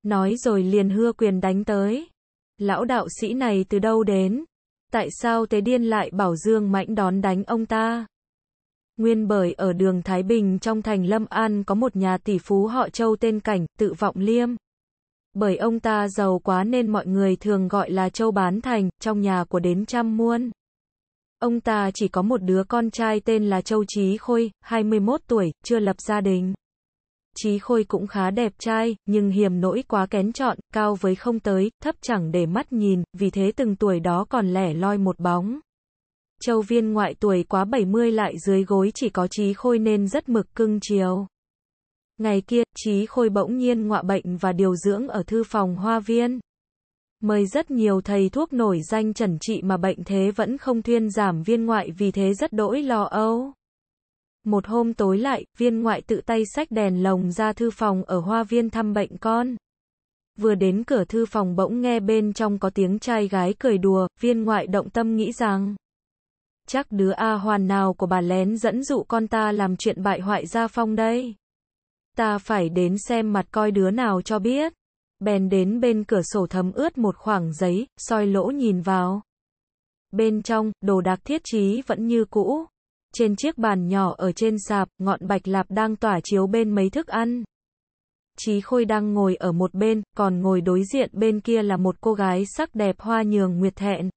Nói rồi liền hưa quyền đánh tới. Lão đạo sĩ này từ đâu đến? Tại sao tế điên lại bảo Dương Mãnh đón đánh ông ta? Nguyên bởi ở đường Thái Bình trong thành Lâm An có một nhà tỷ phú họ Châu tên Cảnh, tự vọng liêm. Bởi ông ta giàu quá nên mọi người thường gọi là Châu Bán Thành, trong nhà của đến trăm muôn. Ông ta chỉ có một đứa con trai tên là Châu Chí Khôi, 21 tuổi, chưa lập gia đình. Chí Khôi cũng khá đẹp trai, nhưng hiểm nỗi quá kén chọn, cao với không tới, thấp chẳng để mắt nhìn, vì thế từng tuổi đó còn lẻ loi một bóng. Châu Viên ngoại tuổi quá 70 lại dưới gối chỉ có trí khôi nên rất mực cưng chiều. Ngày kia, trí khôi bỗng nhiên ngọa bệnh và điều dưỡng ở thư phòng hoa viên. Mời rất nhiều thầy thuốc nổi danh chẩn trị mà bệnh thế vẫn không thuyên giảm viên ngoại vì thế rất đỗi lo âu. Một hôm tối lại, viên ngoại tự tay xách đèn lồng ra thư phòng ở hoa viên thăm bệnh con. Vừa đến cửa thư phòng bỗng nghe bên trong có tiếng trai gái cười đùa, viên ngoại động tâm nghĩ rằng chắc đứa A hoàn nào của bà lén dẫn dụ con ta làm chuyện bại hoại gia phong đây. Ta phải đến xem mặt coi đứa nào cho biết. Bèn đến bên cửa sổ thấm ướt một khoảng giấy, soi lỗ nhìn vào. Bên trong, đồ đạc thiết trí vẫn như cũ. Trên chiếc bàn nhỏ ở trên sạp, ngọn bạch lạp đang tỏa chiếu bên mấy thức ăn. Chí Khôi đang ngồi ở một bên, còn ngồi đối diện bên kia là một cô gái sắc đẹp hoa nhường nguyệt thẹn.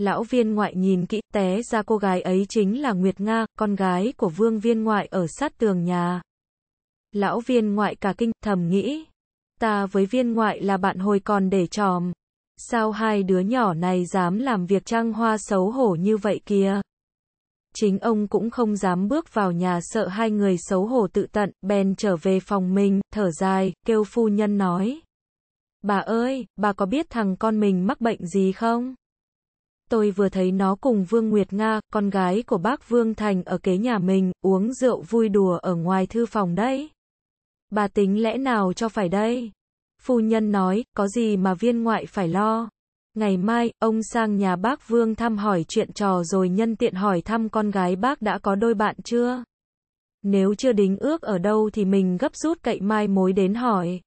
Lão viên ngoại nhìn kỹ té ra cô gái ấy chính là Nguyệt Nga, con gái của vương viên ngoại ở sát tường nhà. Lão viên ngoại cả kinh thầm nghĩ. Ta với viên ngoại là bạn hồi còn để tròm. Sao hai đứa nhỏ này dám làm việc trang hoa xấu hổ như vậy kia? Chính ông cũng không dám bước vào nhà sợ hai người xấu hổ tự tận, bèn trở về phòng mình, thở dài, kêu phu nhân nói. Bà ơi, bà có biết thằng con mình mắc bệnh gì không? tôi vừa thấy nó cùng Vương Nguyệt Nga, con gái của bác Vương Thành ở kế nhà mình, uống rượu vui đùa ở ngoài thư phòng đấy. Bà tính lẽ nào cho phải đây? Phu nhân nói, có gì mà viên ngoại phải lo. Ngày mai, ông sang nhà bác Vương thăm hỏi chuyện trò rồi nhân tiện hỏi thăm con gái bác đã có đôi bạn chưa? Nếu chưa đính ước ở đâu thì mình gấp rút cậy mai mối đến hỏi.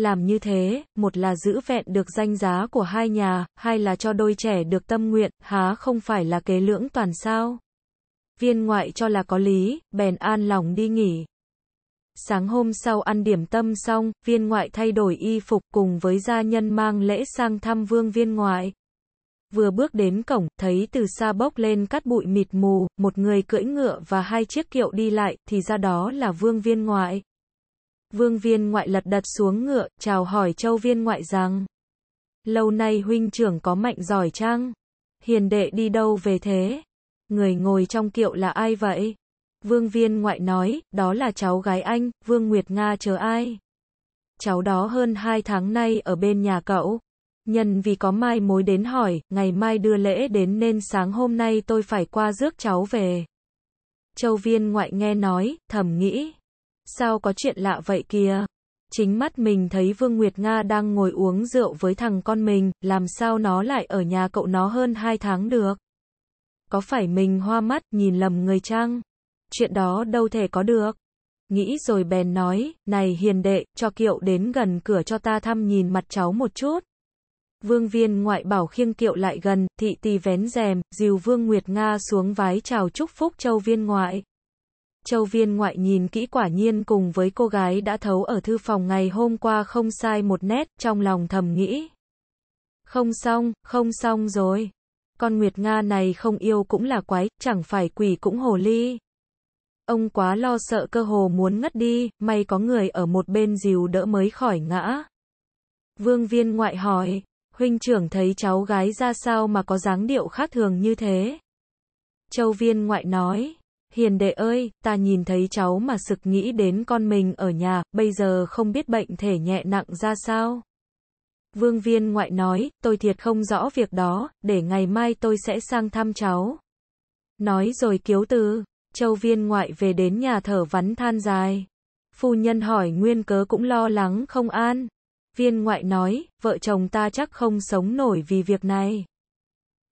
Làm như thế, một là giữ vẹn được danh giá của hai nhà, hai là cho đôi trẻ được tâm nguyện, há không phải là kế lưỡng toàn sao. Viên ngoại cho là có lý, bèn an lòng đi nghỉ. Sáng hôm sau ăn điểm tâm xong, viên ngoại thay đổi y phục cùng với gia nhân mang lễ sang thăm vương viên ngoại. Vừa bước đến cổng, thấy từ xa bốc lên cát bụi mịt mù, một người cưỡi ngựa và hai chiếc kiệu đi lại, thì ra đó là vương viên ngoại. Vương viên ngoại lật đặt xuống ngựa, chào hỏi châu viên ngoại rằng. Lâu nay huynh trưởng có mạnh giỏi chăng? Hiền đệ đi đâu về thế? Người ngồi trong kiệu là ai vậy? Vương viên ngoại nói, đó là cháu gái anh, Vương Nguyệt Nga chờ ai? Cháu đó hơn hai tháng nay ở bên nhà cậu. Nhân vì có mai mối đến hỏi, ngày mai đưa lễ đến nên sáng hôm nay tôi phải qua rước cháu về. Châu viên ngoại nghe nói, thầm nghĩ. Sao có chuyện lạ vậy kìa? Chính mắt mình thấy Vương Nguyệt Nga đang ngồi uống rượu với thằng con mình, làm sao nó lại ở nhà cậu nó hơn 2 tháng được? Có phải mình hoa mắt nhìn lầm người chăng? Chuyện đó đâu thể có được. Nghĩ rồi bèn nói, này hiền đệ, cho kiệu đến gần cửa cho ta thăm nhìn mặt cháu một chút. Vương viên ngoại bảo khiêng kiệu lại gần, thị tì vén rèm, dìu Vương Nguyệt Nga xuống vái chào chúc phúc châu viên ngoại. Châu viên ngoại nhìn kỹ quả nhiên cùng với cô gái đã thấu ở thư phòng ngày hôm qua không sai một nét, trong lòng thầm nghĩ. Không xong, không xong rồi. Con Nguyệt Nga này không yêu cũng là quái, chẳng phải quỷ cũng hồ ly. Ông quá lo sợ cơ hồ muốn ngất đi, may có người ở một bên dìu đỡ mới khỏi ngã. Vương viên ngoại hỏi, huynh trưởng thấy cháu gái ra sao mà có dáng điệu khác thường như thế? Châu viên ngoại nói. Hiền đệ ơi, ta nhìn thấy cháu mà sực nghĩ đến con mình ở nhà, bây giờ không biết bệnh thể nhẹ nặng ra sao. Vương viên ngoại nói, tôi thiệt không rõ việc đó, để ngày mai tôi sẽ sang thăm cháu. Nói rồi kiếu từ, châu viên ngoại về đến nhà thở vắn than dài. Phu nhân hỏi nguyên cớ cũng lo lắng không an. Viên ngoại nói, vợ chồng ta chắc không sống nổi vì việc này.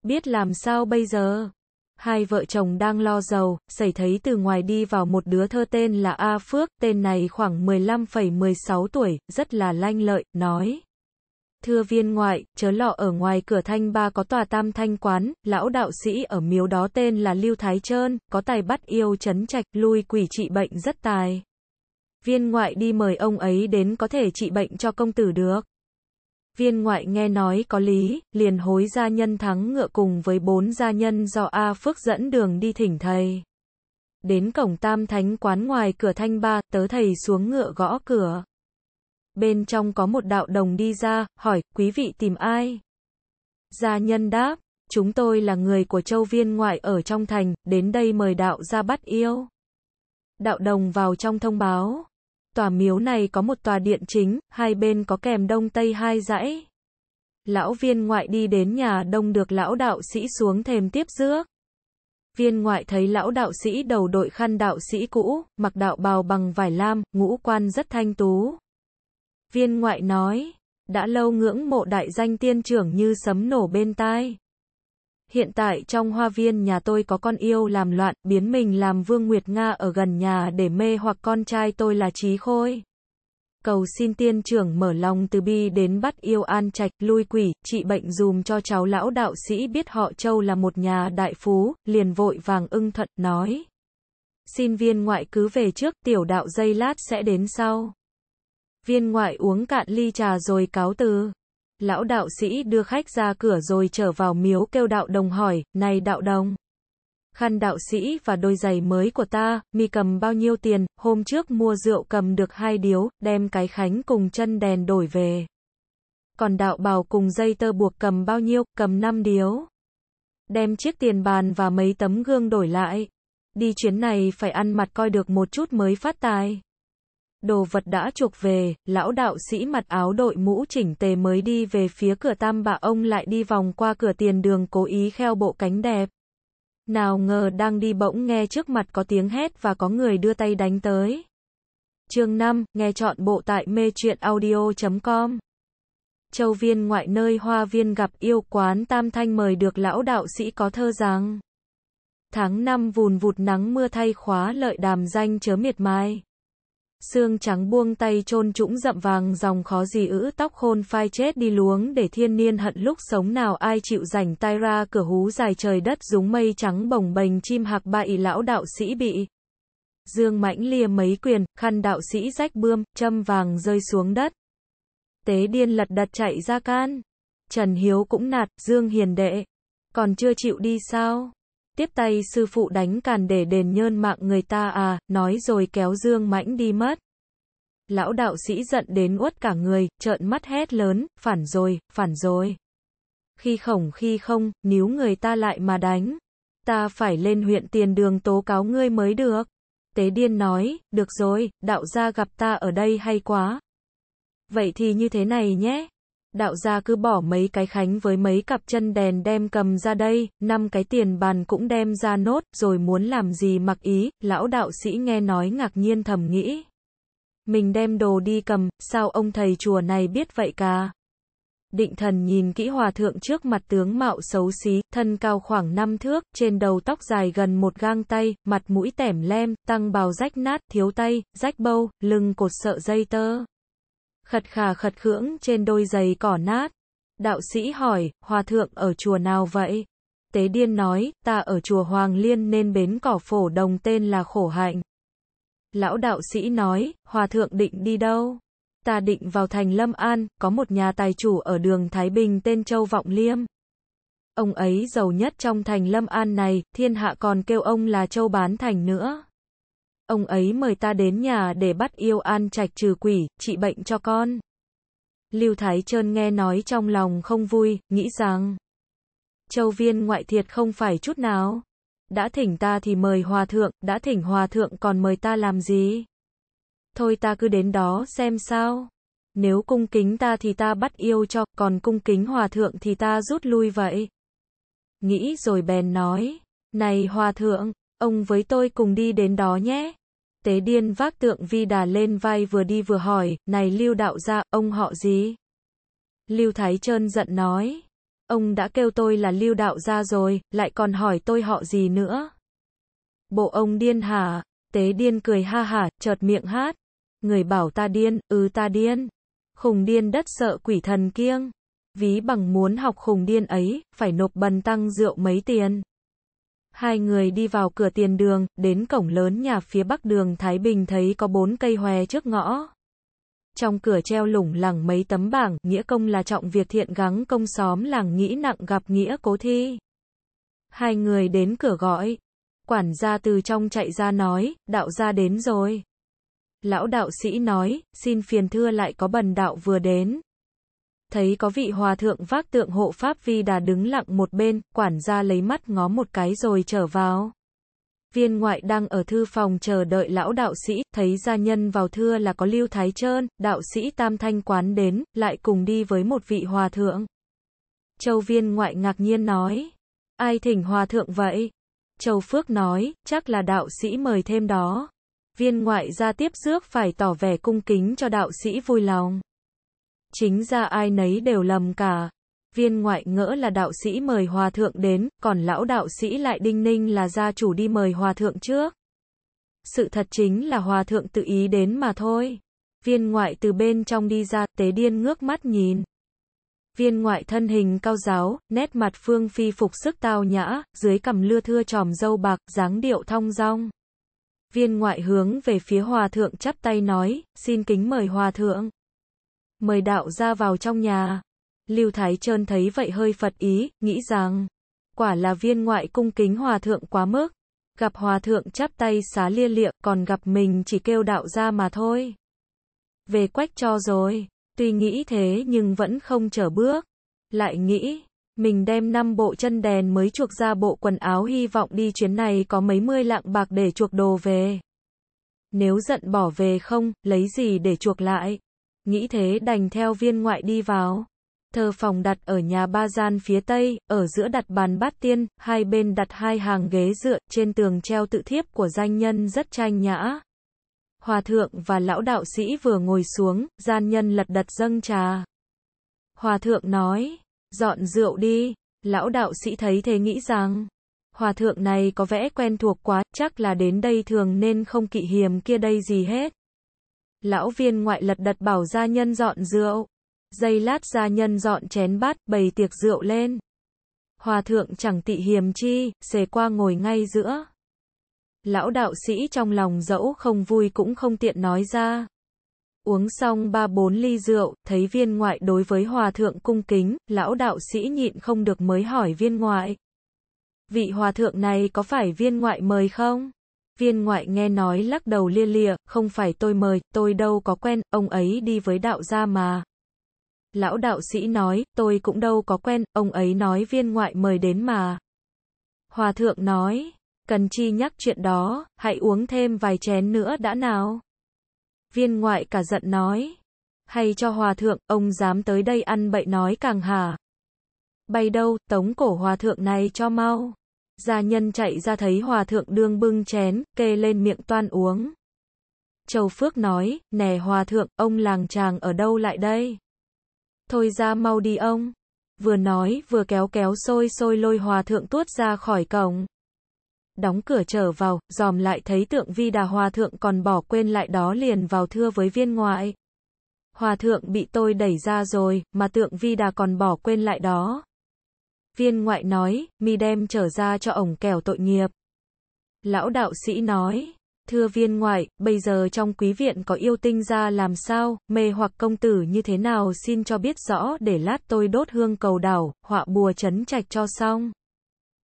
Biết làm sao bây giờ? Hai vợ chồng đang lo giàu, xảy thấy từ ngoài đi vào một đứa thơ tên là A Phước, tên này khoảng 15,16 tuổi, rất là lanh lợi, nói. Thưa viên ngoại, chớ lọ ở ngoài cửa thanh ba có tòa tam thanh quán, lão đạo sĩ ở miếu đó tên là Lưu Thái Trơn, có tài bắt yêu chấn trạch, lui quỷ trị bệnh rất tài. Viên ngoại đi mời ông ấy đến có thể trị bệnh cho công tử được. Viên ngoại nghe nói có lý, liền hối gia nhân thắng ngựa cùng với bốn gia nhân do A Phước dẫn đường đi thỉnh thầy. Đến cổng tam thánh quán ngoài cửa thanh ba, tớ thầy xuống ngựa gõ cửa. Bên trong có một đạo đồng đi ra, hỏi, quý vị tìm ai? Gia nhân đáp, chúng tôi là người của châu viên ngoại ở trong thành, đến đây mời đạo ra bắt yêu. Đạo đồng vào trong thông báo, tòa miếu này có một tòa điện chính, hai bên có kèm đông tây hai dãy. Lão viên ngoại đi đến nhà đông được lão đạo sĩ xuống thềm tiếp rước. Viên ngoại thấy lão đạo sĩ đầu đội khăn đạo sĩ cũ, mặc đạo bào bằng vải lam, ngũ quan rất thanh tú. Viên ngoại nói, đã lâu ngưỡng mộ đại danh tiên trưởng như sấm nổ bên tai. Hiện tại trong hoa viên nhà tôi có con yêu làm loạn, biến mình làm Vương Nguyệt Nga ở gần nhà để mê hoặc con trai tôi là Trí Khôi. Cầu xin tiên trưởng mở lòng từ bi đến bắt yêu an trạch, lui quỷ, trị bệnh dùm cho cháu lão đạo sĩ biết họ Châu là một nhà đại phú, liền vội vàng ưng thuận, nói. Xin viên ngoại cứ về trước, tiểu đạo dây lát sẽ đến sau. Viên ngoại uống cạn ly trà rồi cáo từ. Lão đạo sĩ đưa khách ra cửa rồi trở vào miếu kêu đạo đồng hỏi, này đạo đồng. Khăn đạo sĩ và đôi giày mới của ta, mi cầm bao nhiêu tiền, hôm trước mua rượu cầm được hai điếu, đem cái khánh cùng chân đèn đổi về. Còn đạo bào cùng dây tơ buộc cầm bao nhiêu, cầm năm điếu. Đem chiếc tiền bàn và mấy tấm gương đổi lại. Đi chuyến này phải ăn mặt coi được một chút mới phát tài đồ vật đã chuộc về, lão đạo sĩ mặt áo đội mũ chỉnh tề mới đi về phía cửa tam bà ông lại đi vòng qua cửa tiền đường cố ý kheo bộ cánh đẹp. Nào ngờ đang đi bỗng nghe trước mặt có tiếng hét và có người đưa tay đánh tới. chương 5, nghe chọn bộ tại mê truyện audio.com Châu viên ngoại nơi hoa viên gặp yêu quán tam thanh mời được lão đạo sĩ có thơ rằng Tháng năm vùn vụt nắng mưa thay khóa lợi đàm danh chớ miệt mai xương trắng buông tay chôn trũng rậm vàng dòng khó gì ữ tóc khôn phai chết đi luống để thiên niên hận lúc sống nào ai chịu rảnh tay ra cửa hú dài trời đất rúng mây trắng bồng bềnh chim hạc bại lão đạo sĩ bị dương mãnh lia mấy quyền khăn đạo sĩ rách bươm châm vàng rơi xuống đất tế điên lật đật chạy ra can trần hiếu cũng nạt dương hiền đệ còn chưa chịu đi sao tiếp tay sư phụ đánh càn để đền nhơn mạng người ta à, nói rồi kéo Dương Mãnh đi mất. Lão đạo sĩ giận đến uất cả người, trợn mắt hét lớn, phản rồi, phản rồi. Khi khổng khi không, níu người ta lại mà đánh. Ta phải lên huyện tiền đường tố cáo ngươi mới được. Tế điên nói, được rồi, đạo gia gặp ta ở đây hay quá. Vậy thì như thế này nhé, đạo gia cứ bỏ mấy cái khánh với mấy cặp chân đèn đem cầm ra đây, năm cái tiền bàn cũng đem ra nốt, rồi muốn làm gì mặc ý, lão đạo sĩ nghe nói ngạc nhiên thầm nghĩ. Mình đem đồ đi cầm, sao ông thầy chùa này biết vậy cả? Định thần nhìn kỹ hòa thượng trước mặt tướng mạo xấu xí, thân cao khoảng 5 thước, trên đầu tóc dài gần một gang tay, mặt mũi tẻm lem, tăng bào rách nát, thiếu tay, rách bâu, lưng cột sợ dây tơ khật khà khật khưỡng trên đôi giày cỏ nát. Đạo sĩ hỏi, hòa thượng ở chùa nào vậy? Tế điên nói, ta ở chùa Hoàng Liên nên bến cỏ phổ đồng tên là khổ hạnh. Lão đạo sĩ nói, hòa thượng định đi đâu? Ta định vào thành Lâm An, có một nhà tài chủ ở đường Thái Bình tên Châu Vọng Liêm. Ông ấy giàu nhất trong thành Lâm An này, thiên hạ còn kêu ông là Châu Bán Thành nữa. Ông ấy mời ta đến nhà để bắt yêu an trạch trừ quỷ, trị bệnh cho con. Lưu Thái Trơn nghe nói trong lòng không vui, nghĩ rằng Châu viên ngoại thiệt không phải chút nào. Đã thỉnh ta thì mời hòa thượng, đã thỉnh hòa thượng còn mời ta làm gì? Thôi ta cứ đến đó xem sao. Nếu cung kính ta thì ta bắt yêu cho, còn cung kính hòa thượng thì ta rút lui vậy. Nghĩ rồi bèn nói, này hòa thượng, Ông với tôi cùng đi đến đó nhé. Tế điên vác tượng vi đà lên vai vừa đi vừa hỏi, này lưu đạo gia, ông họ gì? Lưu Thái Trơn giận nói. Ông đã kêu tôi là lưu đạo gia rồi, lại còn hỏi tôi họ gì nữa. Bộ ông điên hả? Tế điên cười ha hả, chợt miệng hát. Người bảo ta điên, ư ừ ta điên. Khùng điên đất sợ quỷ thần kiêng. Ví bằng muốn học khùng điên ấy, phải nộp bần tăng rượu mấy tiền. Hai người đi vào cửa tiền đường, đến cổng lớn nhà phía bắc đường Thái Bình thấy có bốn cây hòe trước ngõ. Trong cửa treo lủng lẳng mấy tấm bảng, nghĩa công là trọng việc thiện gắng công xóm làng nghĩ nặng gặp nghĩa cố thi. Hai người đến cửa gọi. Quản gia từ trong chạy ra nói, đạo gia đến rồi. Lão đạo sĩ nói, xin phiền thưa lại có bần đạo vừa đến thấy có vị hòa thượng vác tượng hộ Pháp Vi Đà đứng lặng một bên, quản gia lấy mắt ngó một cái rồi trở vào. Viên ngoại đang ở thư phòng chờ đợi lão đạo sĩ, thấy gia nhân vào thưa là có Lưu Thái Trơn, đạo sĩ Tam Thanh Quán đến, lại cùng đi với một vị hòa thượng. Châu viên ngoại ngạc nhiên nói, ai thỉnh hòa thượng vậy? Châu Phước nói, chắc là đạo sĩ mời thêm đó. Viên ngoại ra tiếp rước phải tỏ vẻ cung kính cho đạo sĩ vui lòng chính ra ai nấy đều lầm cả. Viên ngoại ngỡ là đạo sĩ mời hòa thượng đến, còn lão đạo sĩ lại đinh ninh là gia chủ đi mời hòa thượng trước. Sự thật chính là hòa thượng tự ý đến mà thôi. Viên ngoại từ bên trong đi ra, tế điên ngước mắt nhìn. Viên ngoại thân hình cao giáo, nét mặt phương phi phục sức tao nhã, dưới cầm lưa thưa tròm dâu bạc, dáng điệu thong dong. Viên ngoại hướng về phía hòa thượng chắp tay nói, xin kính mời hòa thượng mời đạo gia vào trong nhà. Lưu Thái Trơn thấy vậy hơi phật ý, nghĩ rằng, quả là viên ngoại cung kính hòa thượng quá mức. Gặp hòa thượng chắp tay xá lia lịa, còn gặp mình chỉ kêu đạo gia mà thôi. Về quách cho rồi, tuy nghĩ thế nhưng vẫn không trở bước. Lại nghĩ, mình đem năm bộ chân đèn mới chuộc ra bộ quần áo hy vọng đi chuyến này có mấy mươi lạng bạc để chuộc đồ về. Nếu giận bỏ về không, lấy gì để chuộc lại? Nghĩ thế đành theo viên ngoại đi vào. Thờ phòng đặt ở nhà ba gian phía tây, ở giữa đặt bàn bát tiên, hai bên đặt hai hàng ghế dựa, trên tường treo tự thiếp của danh nhân rất tranh nhã. Hòa thượng và lão đạo sĩ vừa ngồi xuống, gian nhân lật đật dâng trà. Hòa thượng nói, dọn rượu đi, lão đạo sĩ thấy thế nghĩ rằng, hòa thượng này có vẻ quen thuộc quá, chắc là đến đây thường nên không kỵ hiềm kia đây gì hết. Lão viên ngoại lật đật bảo gia nhân dọn rượu. Giây lát gia nhân dọn chén bát, bày tiệc rượu lên. Hòa thượng chẳng tị hiềm chi, xề qua ngồi ngay giữa. Lão đạo sĩ trong lòng dẫu không vui cũng không tiện nói ra. Uống xong ba bốn ly rượu, thấy viên ngoại đối với hòa thượng cung kính, lão đạo sĩ nhịn không được mới hỏi viên ngoại. Vị hòa thượng này có phải viên ngoại mời không? Viên ngoại nghe nói lắc đầu lia lịa, không phải tôi mời, tôi đâu có quen, ông ấy đi với đạo gia mà. Lão đạo sĩ nói, tôi cũng đâu có quen, ông ấy nói viên ngoại mời đến mà. Hòa thượng nói, cần chi nhắc chuyện đó, hãy uống thêm vài chén nữa đã nào. Viên ngoại cả giận nói, hay cho hòa thượng, ông dám tới đây ăn bậy nói càng hả. Bay đâu, tống cổ hòa thượng này cho mau. Gia nhân chạy ra thấy hòa thượng đương bưng chén, kê lên miệng toan uống. Châu Phước nói, nè hòa thượng, ông làng chàng ở đâu lại đây? Thôi ra mau đi ông. Vừa nói, vừa kéo kéo xôi xôi lôi hòa thượng tuốt ra khỏi cổng. Đóng cửa trở vào, dòm lại thấy tượng vi đà hòa thượng còn bỏ quên lại đó liền vào thưa với viên ngoại. Hòa thượng bị tôi đẩy ra rồi, mà tượng vi đà còn bỏ quên lại đó. Viên ngoại nói, mi đem trở ra cho ổng kẻo tội nghiệp. Lão đạo sĩ nói, thưa viên ngoại, bây giờ trong quý viện có yêu tinh ra làm sao, mê hoặc công tử như thế nào xin cho biết rõ để lát tôi đốt hương cầu đảo, họa bùa chấn trạch cho xong.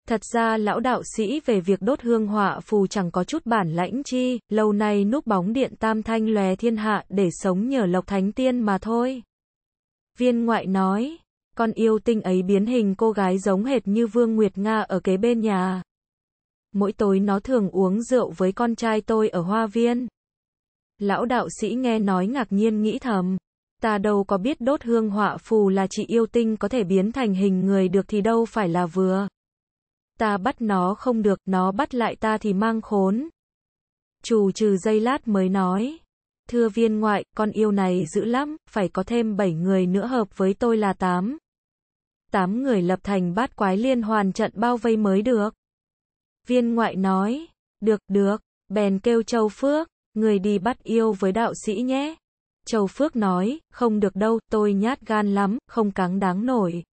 Thật ra lão đạo sĩ về việc đốt hương họa phù chẳng có chút bản lãnh chi, lâu nay núp bóng điện tam thanh lòe thiên hạ để sống nhờ lộc thánh tiên mà thôi. Viên ngoại nói, con yêu tinh ấy biến hình cô gái giống hệt như Vương Nguyệt Nga ở kế bên nhà. Mỗi tối nó thường uống rượu với con trai tôi ở hoa viên. Lão đạo sĩ nghe nói ngạc nhiên nghĩ thầm. Ta đâu có biết đốt hương họa phù là chị yêu tinh có thể biến thành hình người được thì đâu phải là vừa. Ta bắt nó không được, nó bắt lại ta thì mang khốn. Chủ trừ dây lát mới nói. Thưa viên ngoại, con yêu này dữ lắm, phải có thêm 7 người nữa hợp với tôi là 8. 8 người lập thành bát quái liên hoàn trận bao vây mới được. Viên ngoại nói, được, được, bèn kêu Châu Phước, người đi bắt yêu với đạo sĩ nhé. Châu Phước nói, không được đâu, tôi nhát gan lắm, không cắn đáng nổi.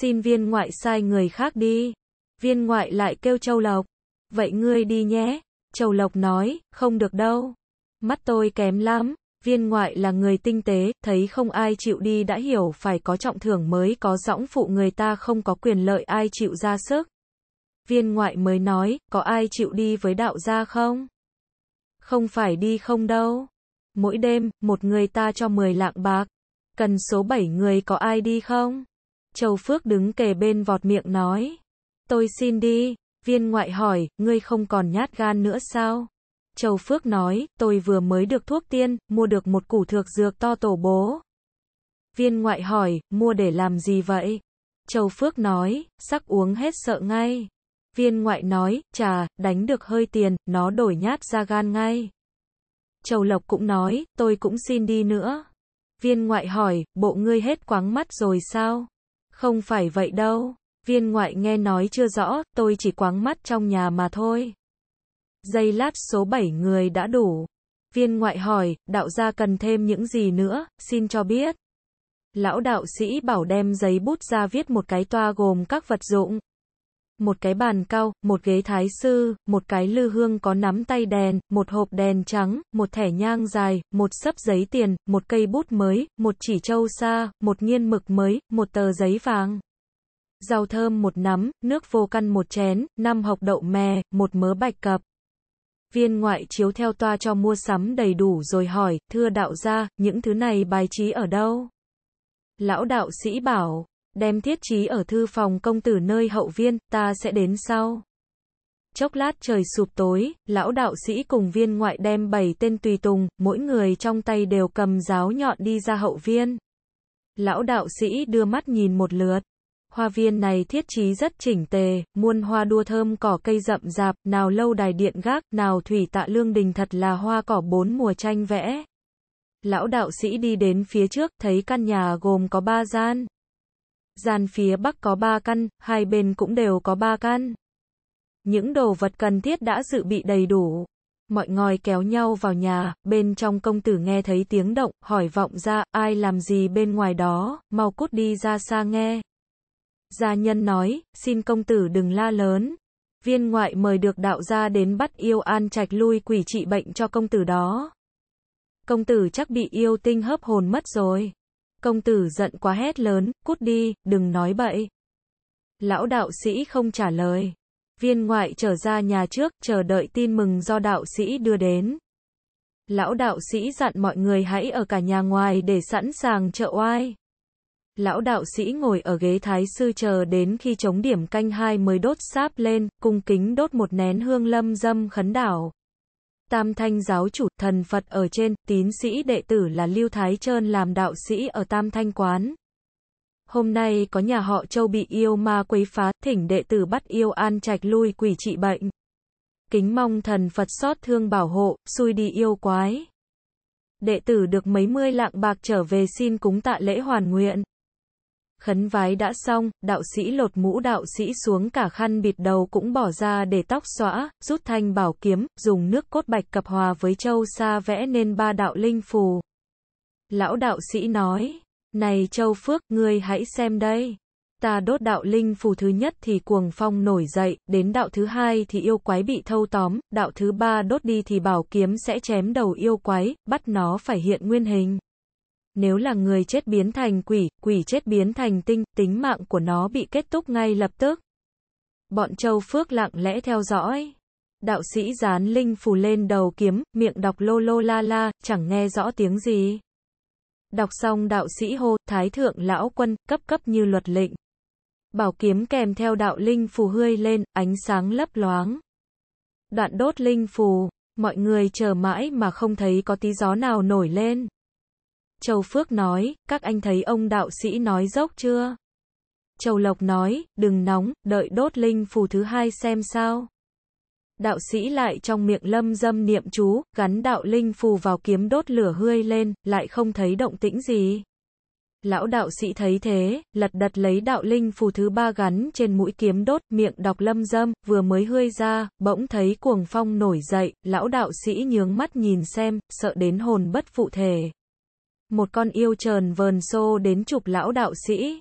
Xin viên ngoại sai người khác đi. Viên ngoại lại kêu Châu Lộc, vậy ngươi đi nhé. Châu Lộc nói, không được đâu. Mắt tôi kém lắm, viên ngoại là người tinh tế, thấy không ai chịu đi đã hiểu phải có trọng thưởng mới có dõng phụ người ta không có quyền lợi ai chịu ra sức. Viên ngoại mới nói, có ai chịu đi với đạo gia không? Không phải đi không đâu. Mỗi đêm, một người ta cho 10 lạng bạc. Cần số 7 người có ai đi không? Châu Phước đứng kề bên vọt miệng nói. Tôi xin đi. Viên ngoại hỏi, ngươi không còn nhát gan nữa sao? Châu Phước nói, tôi vừa mới được thuốc tiên, mua được một củ thược dược to tổ bố. Viên ngoại hỏi, mua để làm gì vậy? Châu Phước nói, sắc uống hết sợ ngay. Viên ngoại nói, trà, đánh được hơi tiền, nó đổi nhát ra gan ngay. Châu Lộc cũng nói, tôi cũng xin đi nữa. Viên ngoại hỏi, bộ ngươi hết quáng mắt rồi sao? Không phải vậy đâu. Viên ngoại nghe nói chưa rõ, tôi chỉ quáng mắt trong nhà mà thôi giây lát số 7 người đã đủ. Viên ngoại hỏi, đạo gia cần thêm những gì nữa, xin cho biết. Lão đạo sĩ bảo đem giấy bút ra viết một cái toa gồm các vật dụng. Một cái bàn cao, một ghế thái sư, một cái lư hương có nắm tay đèn, một hộp đèn trắng, một thẻ nhang dài, một sấp giấy tiền, một cây bút mới, một chỉ trâu xa, một nghiên mực mới, một tờ giấy vàng rau thơm một nắm, nước vô căn một chén, năm hộc đậu mè, một mớ bạch cập. Viên ngoại chiếu theo toa cho mua sắm đầy đủ rồi hỏi, thưa đạo gia, những thứ này bài trí ở đâu? Lão đạo sĩ bảo, đem thiết trí ở thư phòng công tử nơi hậu viên, ta sẽ đến sau. Chốc lát trời sụp tối, lão đạo sĩ cùng viên ngoại đem bảy tên tùy tùng, mỗi người trong tay đều cầm giáo nhọn đi ra hậu viên. Lão đạo sĩ đưa mắt nhìn một lượt, Hoa viên này thiết trí rất chỉnh tề, muôn hoa đua thơm cỏ cây rậm rạp, nào lâu đài điện gác, nào thủy tạ lương đình thật là hoa cỏ bốn mùa tranh vẽ. Lão đạo sĩ đi đến phía trước, thấy căn nhà gồm có ba gian. Gian phía bắc có ba căn, hai bên cũng đều có ba căn. Những đồ vật cần thiết đã dự bị đầy đủ. Mọi ngòi kéo nhau vào nhà, bên trong công tử nghe thấy tiếng động, hỏi vọng ra, ai làm gì bên ngoài đó, mau cút đi ra xa nghe gia nhân nói, xin công tử đừng la lớn. Viên ngoại mời được đạo gia đến bắt yêu an trạch lui quỷ trị bệnh cho công tử đó. Công tử chắc bị yêu tinh hấp hồn mất rồi. Công tử giận quá hét lớn, cút đi, đừng nói bậy. Lão đạo sĩ không trả lời. Viên ngoại trở ra nhà trước, chờ đợi tin mừng do đạo sĩ đưa đến. Lão đạo sĩ dặn mọi người hãy ở cả nhà ngoài để sẵn sàng trợ oai lão đạo sĩ ngồi ở ghế thái sư chờ đến khi chống điểm canh hai mới đốt sáp lên, cung kính đốt một nén hương lâm dâm khấn đảo. Tam thanh giáo chủ, thần Phật ở trên, tín sĩ đệ tử là Lưu Thái Trơn làm đạo sĩ ở Tam Thanh Quán. Hôm nay có nhà họ Châu bị yêu ma quấy phá, thỉnh đệ tử bắt yêu an trạch lui quỷ trị bệnh. Kính mong thần Phật xót thương bảo hộ, xui đi yêu quái. Đệ tử được mấy mươi lạng bạc trở về xin cúng tạ lễ hoàn nguyện. Khấn vái đã xong, đạo sĩ lột mũ đạo sĩ xuống cả khăn bịt đầu cũng bỏ ra để tóc xõa, rút thanh bảo kiếm, dùng nước cốt bạch cập hòa với châu sa vẽ nên ba đạo linh phù. Lão đạo sĩ nói, này châu Phước, ngươi hãy xem đây. Ta đốt đạo linh phù thứ nhất thì cuồng phong nổi dậy, đến đạo thứ hai thì yêu quái bị thâu tóm, đạo thứ ba đốt đi thì bảo kiếm sẽ chém đầu yêu quái, bắt nó phải hiện nguyên hình. Nếu là người chết biến thành quỷ, quỷ chết biến thành tinh, tính mạng của nó bị kết thúc ngay lập tức. Bọn Châu Phước lặng lẽ theo dõi. Đạo sĩ dán linh phù lên đầu kiếm, miệng đọc lô lô la la, chẳng nghe rõ tiếng gì. Đọc xong đạo sĩ hô, thái thượng lão quân, cấp cấp như luật lệnh. Bảo kiếm kèm theo đạo linh phù hươi lên, ánh sáng lấp loáng. Đoạn đốt linh phù, mọi người chờ mãi mà không thấy có tí gió nào nổi lên. Châu Phước nói, các anh thấy ông đạo sĩ nói dốc chưa? Châu Lộc nói, đừng nóng, đợi đốt linh phù thứ hai xem sao. Đạo sĩ lại trong miệng lâm dâm niệm chú, gắn đạo linh phù vào kiếm đốt lửa hươi lên, lại không thấy động tĩnh gì. Lão đạo sĩ thấy thế, lật đật lấy đạo linh phù thứ ba gắn trên mũi kiếm đốt, miệng đọc lâm dâm, vừa mới hươi ra, bỗng thấy cuồng phong nổi dậy, lão đạo sĩ nhướng mắt nhìn xem, sợ đến hồn bất phụ thể một con yêu trờn vờn xô đến chụp lão đạo sĩ.